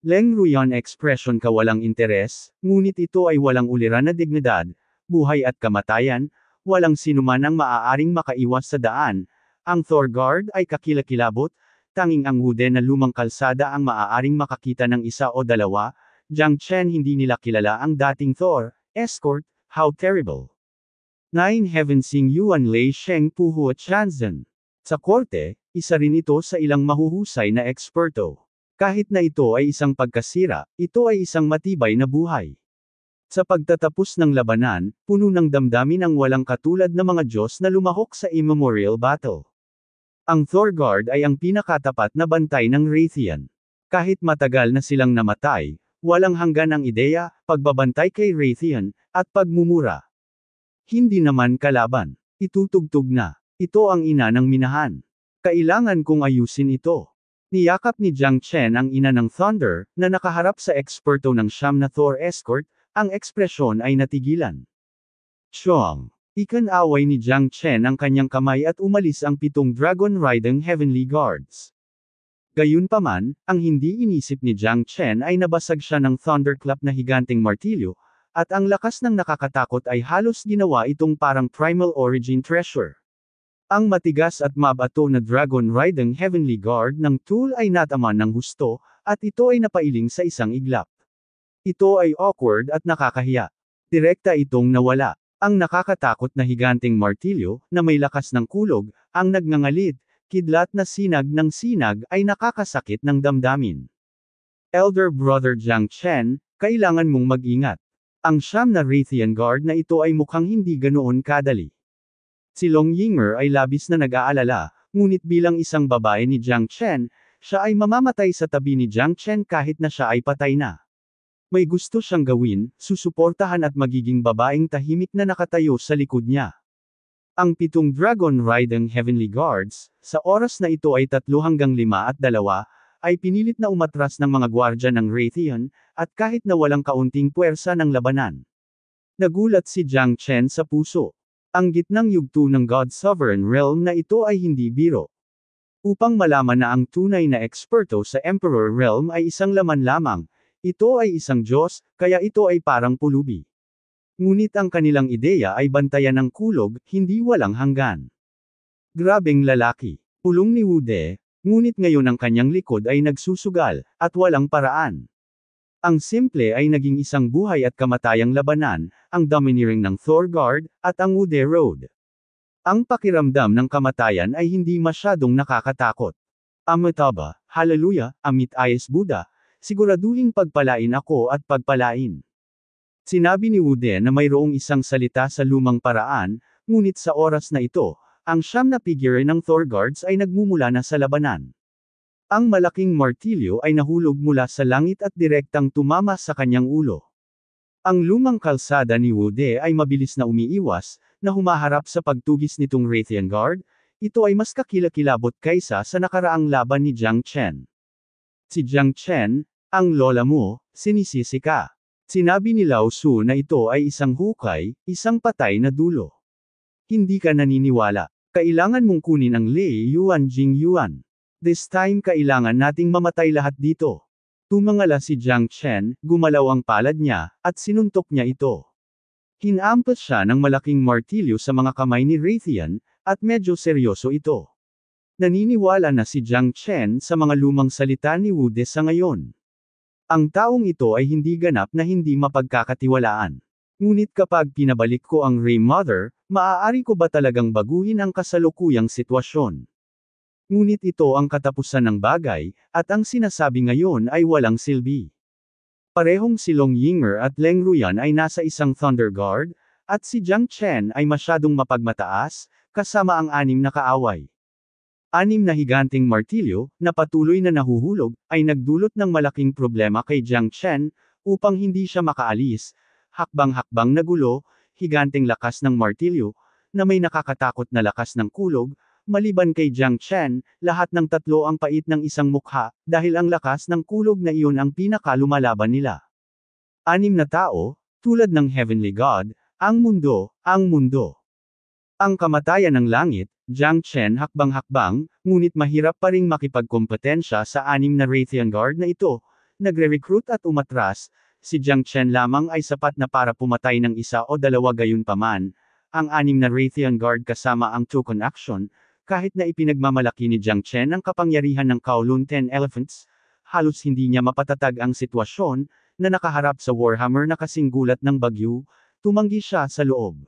Leng Ruyan expression kawalang interes, ngunit ito ay walang uliran na dignidad, buhay at kamatayan, walang sinuman ang maaaring makaiwas sa daan. Ang Thorgard ay kakilakilabot, tanging ang wude na lumang kalsada ang maaaring makakita ng isa o dalawa, Jiang Chen hindi nila kilala ang dating Thor, escort, how terrible. Nine Heaven Sing Yuan Lei Sheng Puhuo Chanzen. Sa korte, isa rin ito sa ilang mahuhusay na eksperto. Kahit na ito ay isang pagkasira, ito ay isang matibay na buhay. Sa pagtatapos ng labanan, puno ng damdamin ang walang katulad na mga Diyos na lumahok sa immemorial battle. Ang Thorgard ay ang pinakatapat na bantay ng Raytheon. Kahit matagal na silang namatay, walang hanggan ang ideya, pagbabantay kay Raytheon, at pagmumura. Hindi naman kalaban. Itutugtog na. Ito ang ina ng minahan. Kailangan kong ayusin ito. Niyakap ni Jiang Chen ang ina ng Thunder, na nakaharap sa eksperto ng siyam na Thor escort, ang ekspresyon ay natigilan. Chuang. away ni Jiang Chen ang kanyang kamay at umalis ang pitong Dragon Riding Heavenly Guards. Gayunpaman, ang hindi inisip ni Jiang Chen ay nabasag siya ng thunderclap na higanting martilyo, at ang lakas ng nakakatakot ay halos ginawa itong parang primal origin treasure. Ang matigas at mabato na Dragon Riding Heavenly Guard ng Tool ay natama ng husto, at ito ay napailing sa isang iglap. Ito ay awkward at nakakahiya. Direkta itong nawala. Ang nakakatakot na higanting martilyo, na may lakas ng kulog, ang nagngangalit, kidlat na sinag ng sinag ay nakakasakit ng damdamin. Elder Brother Jiang Chen, kailangan mong mag-ingat. Ang siyam na Rithian Guard na ito ay mukhang hindi ganoon kadali. Si Long Yinger ay labis na nag-aalala, ngunit bilang isang babae ni Jiang Chen, siya ay mamamatay sa tabi ni Jiang Chen kahit na siya ay patay na. May gusto siyang gawin, susuportahan at magiging babaeng tahimik na nakatayo sa likod niya. Ang pitong Dragon Riding Heavenly Guards, sa oras na ito ay tatlo hanggang lima at dalawa, ay pinilit na umatras ng mga gwardya ng Raytheon, at kahit na walang kaunting puwersa ng labanan. Nagulat si Jiang Chen sa puso. Ang gitnang yugto ng God Sovereign Realm na ito ay hindi biro. Upang malaman na ang tunay na eksperto sa Emperor Realm ay isang laman lamang, ito ay isang Diyos, kaya ito ay parang pulubi. Ngunit ang kanilang ideya ay bantayan ng kulog, hindi walang hanggan. Grabing lalaki. Pulong ni Wude, ngunit ngayon ang kanyang likod ay nagsusugal, at walang paraan. Ang simple ay naging isang buhay at kamatayang labanan, ang domineering ng Thorgard, at ang Ude Road. Ang pakiramdam ng kamatayan ay hindi masyadong nakakatakot. Amataba, Hallelujah, Amit Ayes Buddha, siguraduhin pagpalain ako at pagpalain. Sinabi ni Ude na mayroong isang salita sa lumang paraan, ngunit sa oras na ito, ang siyam na figure ng Thorgards ay nagmumula na sa labanan. Ang malaking martilyo ay nahulog mula sa langit at direktang tumama sa kanyang ulo. Ang lumang kalsada ni Wu De ay mabilis na umiiwas, na humaharap sa pagtugis nitong Raytheon Guard, ito ay mas kakilakilabot kaysa sa nakaraang laban ni Jiang Chen. Si Jiang Chen, ang lola mo, sinisisi ka. Sinabi ni Lao Su na ito ay isang hukay, isang patay na dulo. Hindi ka naniniwala. Kailangan mong kunin ang Lei Yuan Jing Yuan. This time kailangan nating mamatay lahat dito. Tumangala si Jiang Chen, gumalaw ang palad niya, at sinuntok niya ito. Hinampas siya ng malaking martilyo sa mga kamay ni Raytheon, at medyo seryoso ito. Naniniwala na si Jiang Chen sa mga lumang salita ni Wu De sa ngayon. Ang taong ito ay hindi ganap na hindi mapagkakatiwalaan. Ngunit kapag pinabalik ko ang Ray Mother, maaari ko ba talagang baguhin ang kasalukuyang sitwasyon? Ngunit ito ang katapusan ng bagay, at ang sinasabi ngayon ay walang silbi. Parehong si Long Yinger at Leng Ruyan ay nasa isang Thunder Guard, at si Jiang Chen ay masyadong mapagmataas, kasama ang anim na kaaway. Anim na higanting martilyo, na patuloy na nahuhulog, ay nagdulot ng malaking problema kay Jiang Chen, upang hindi siya makaalis, hakbang-hakbang na gulo, higanting lakas ng martilyo, na may nakakatakot na lakas ng kulog, Maliban kay Jiang Chen, lahat ng tatlo ang pait ng isang mukha, dahil ang lakas ng kulog na iyon ang pinakalumalaban nila. Anim na tao, tulad ng Heavenly God, ang mundo, ang mundo. Ang kamatayan ng langit, Jiang Chen hakbang-hakbang, ngunit mahirap pa ring makipagkompetensya sa anim na Raytheon Guard na ito, nagre-recruit at umatras, si Jiang Chen lamang ay sapat na para pumatay ng isa o dalawa gayon paman, ang anim na Raytheon Guard kasama ang Tukon Action, kahit na ipinagmamalaki ni Jiang Chen ang kapangyarihan ng Kowloon Ten Elephants, halos hindi niya mapatatag ang sitwasyon, na nakaharap sa Warhammer na kasinggulat ng bagyo, tumanggi siya sa loob.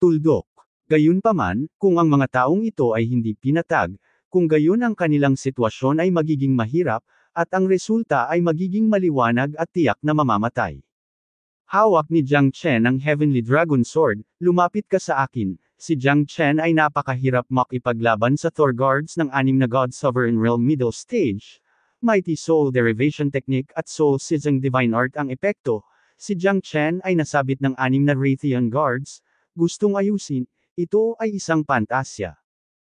Tuldok. Gayunpaman, kung ang mga taong ito ay hindi pinatag, kung gayon ang kanilang sitwasyon ay magiging mahirap, at ang resulta ay magiging maliwanag at tiyak na mamamatay. Hawak ni Jiang Chen ang Heavenly Dragon Sword, lumapit ka sa akin, si Jiang Chen ay napakahirap makipaglaban sa Thor Guards ng anim na God Sovereign Realm Middle Stage. Mighty Soul Derivation Technique at Soul Sizang Divine Art ang epekto. Si Jiang Chen ay nasabit ng anim na Raytheon Guards, gustong ayusin, ito ay isang pantasya.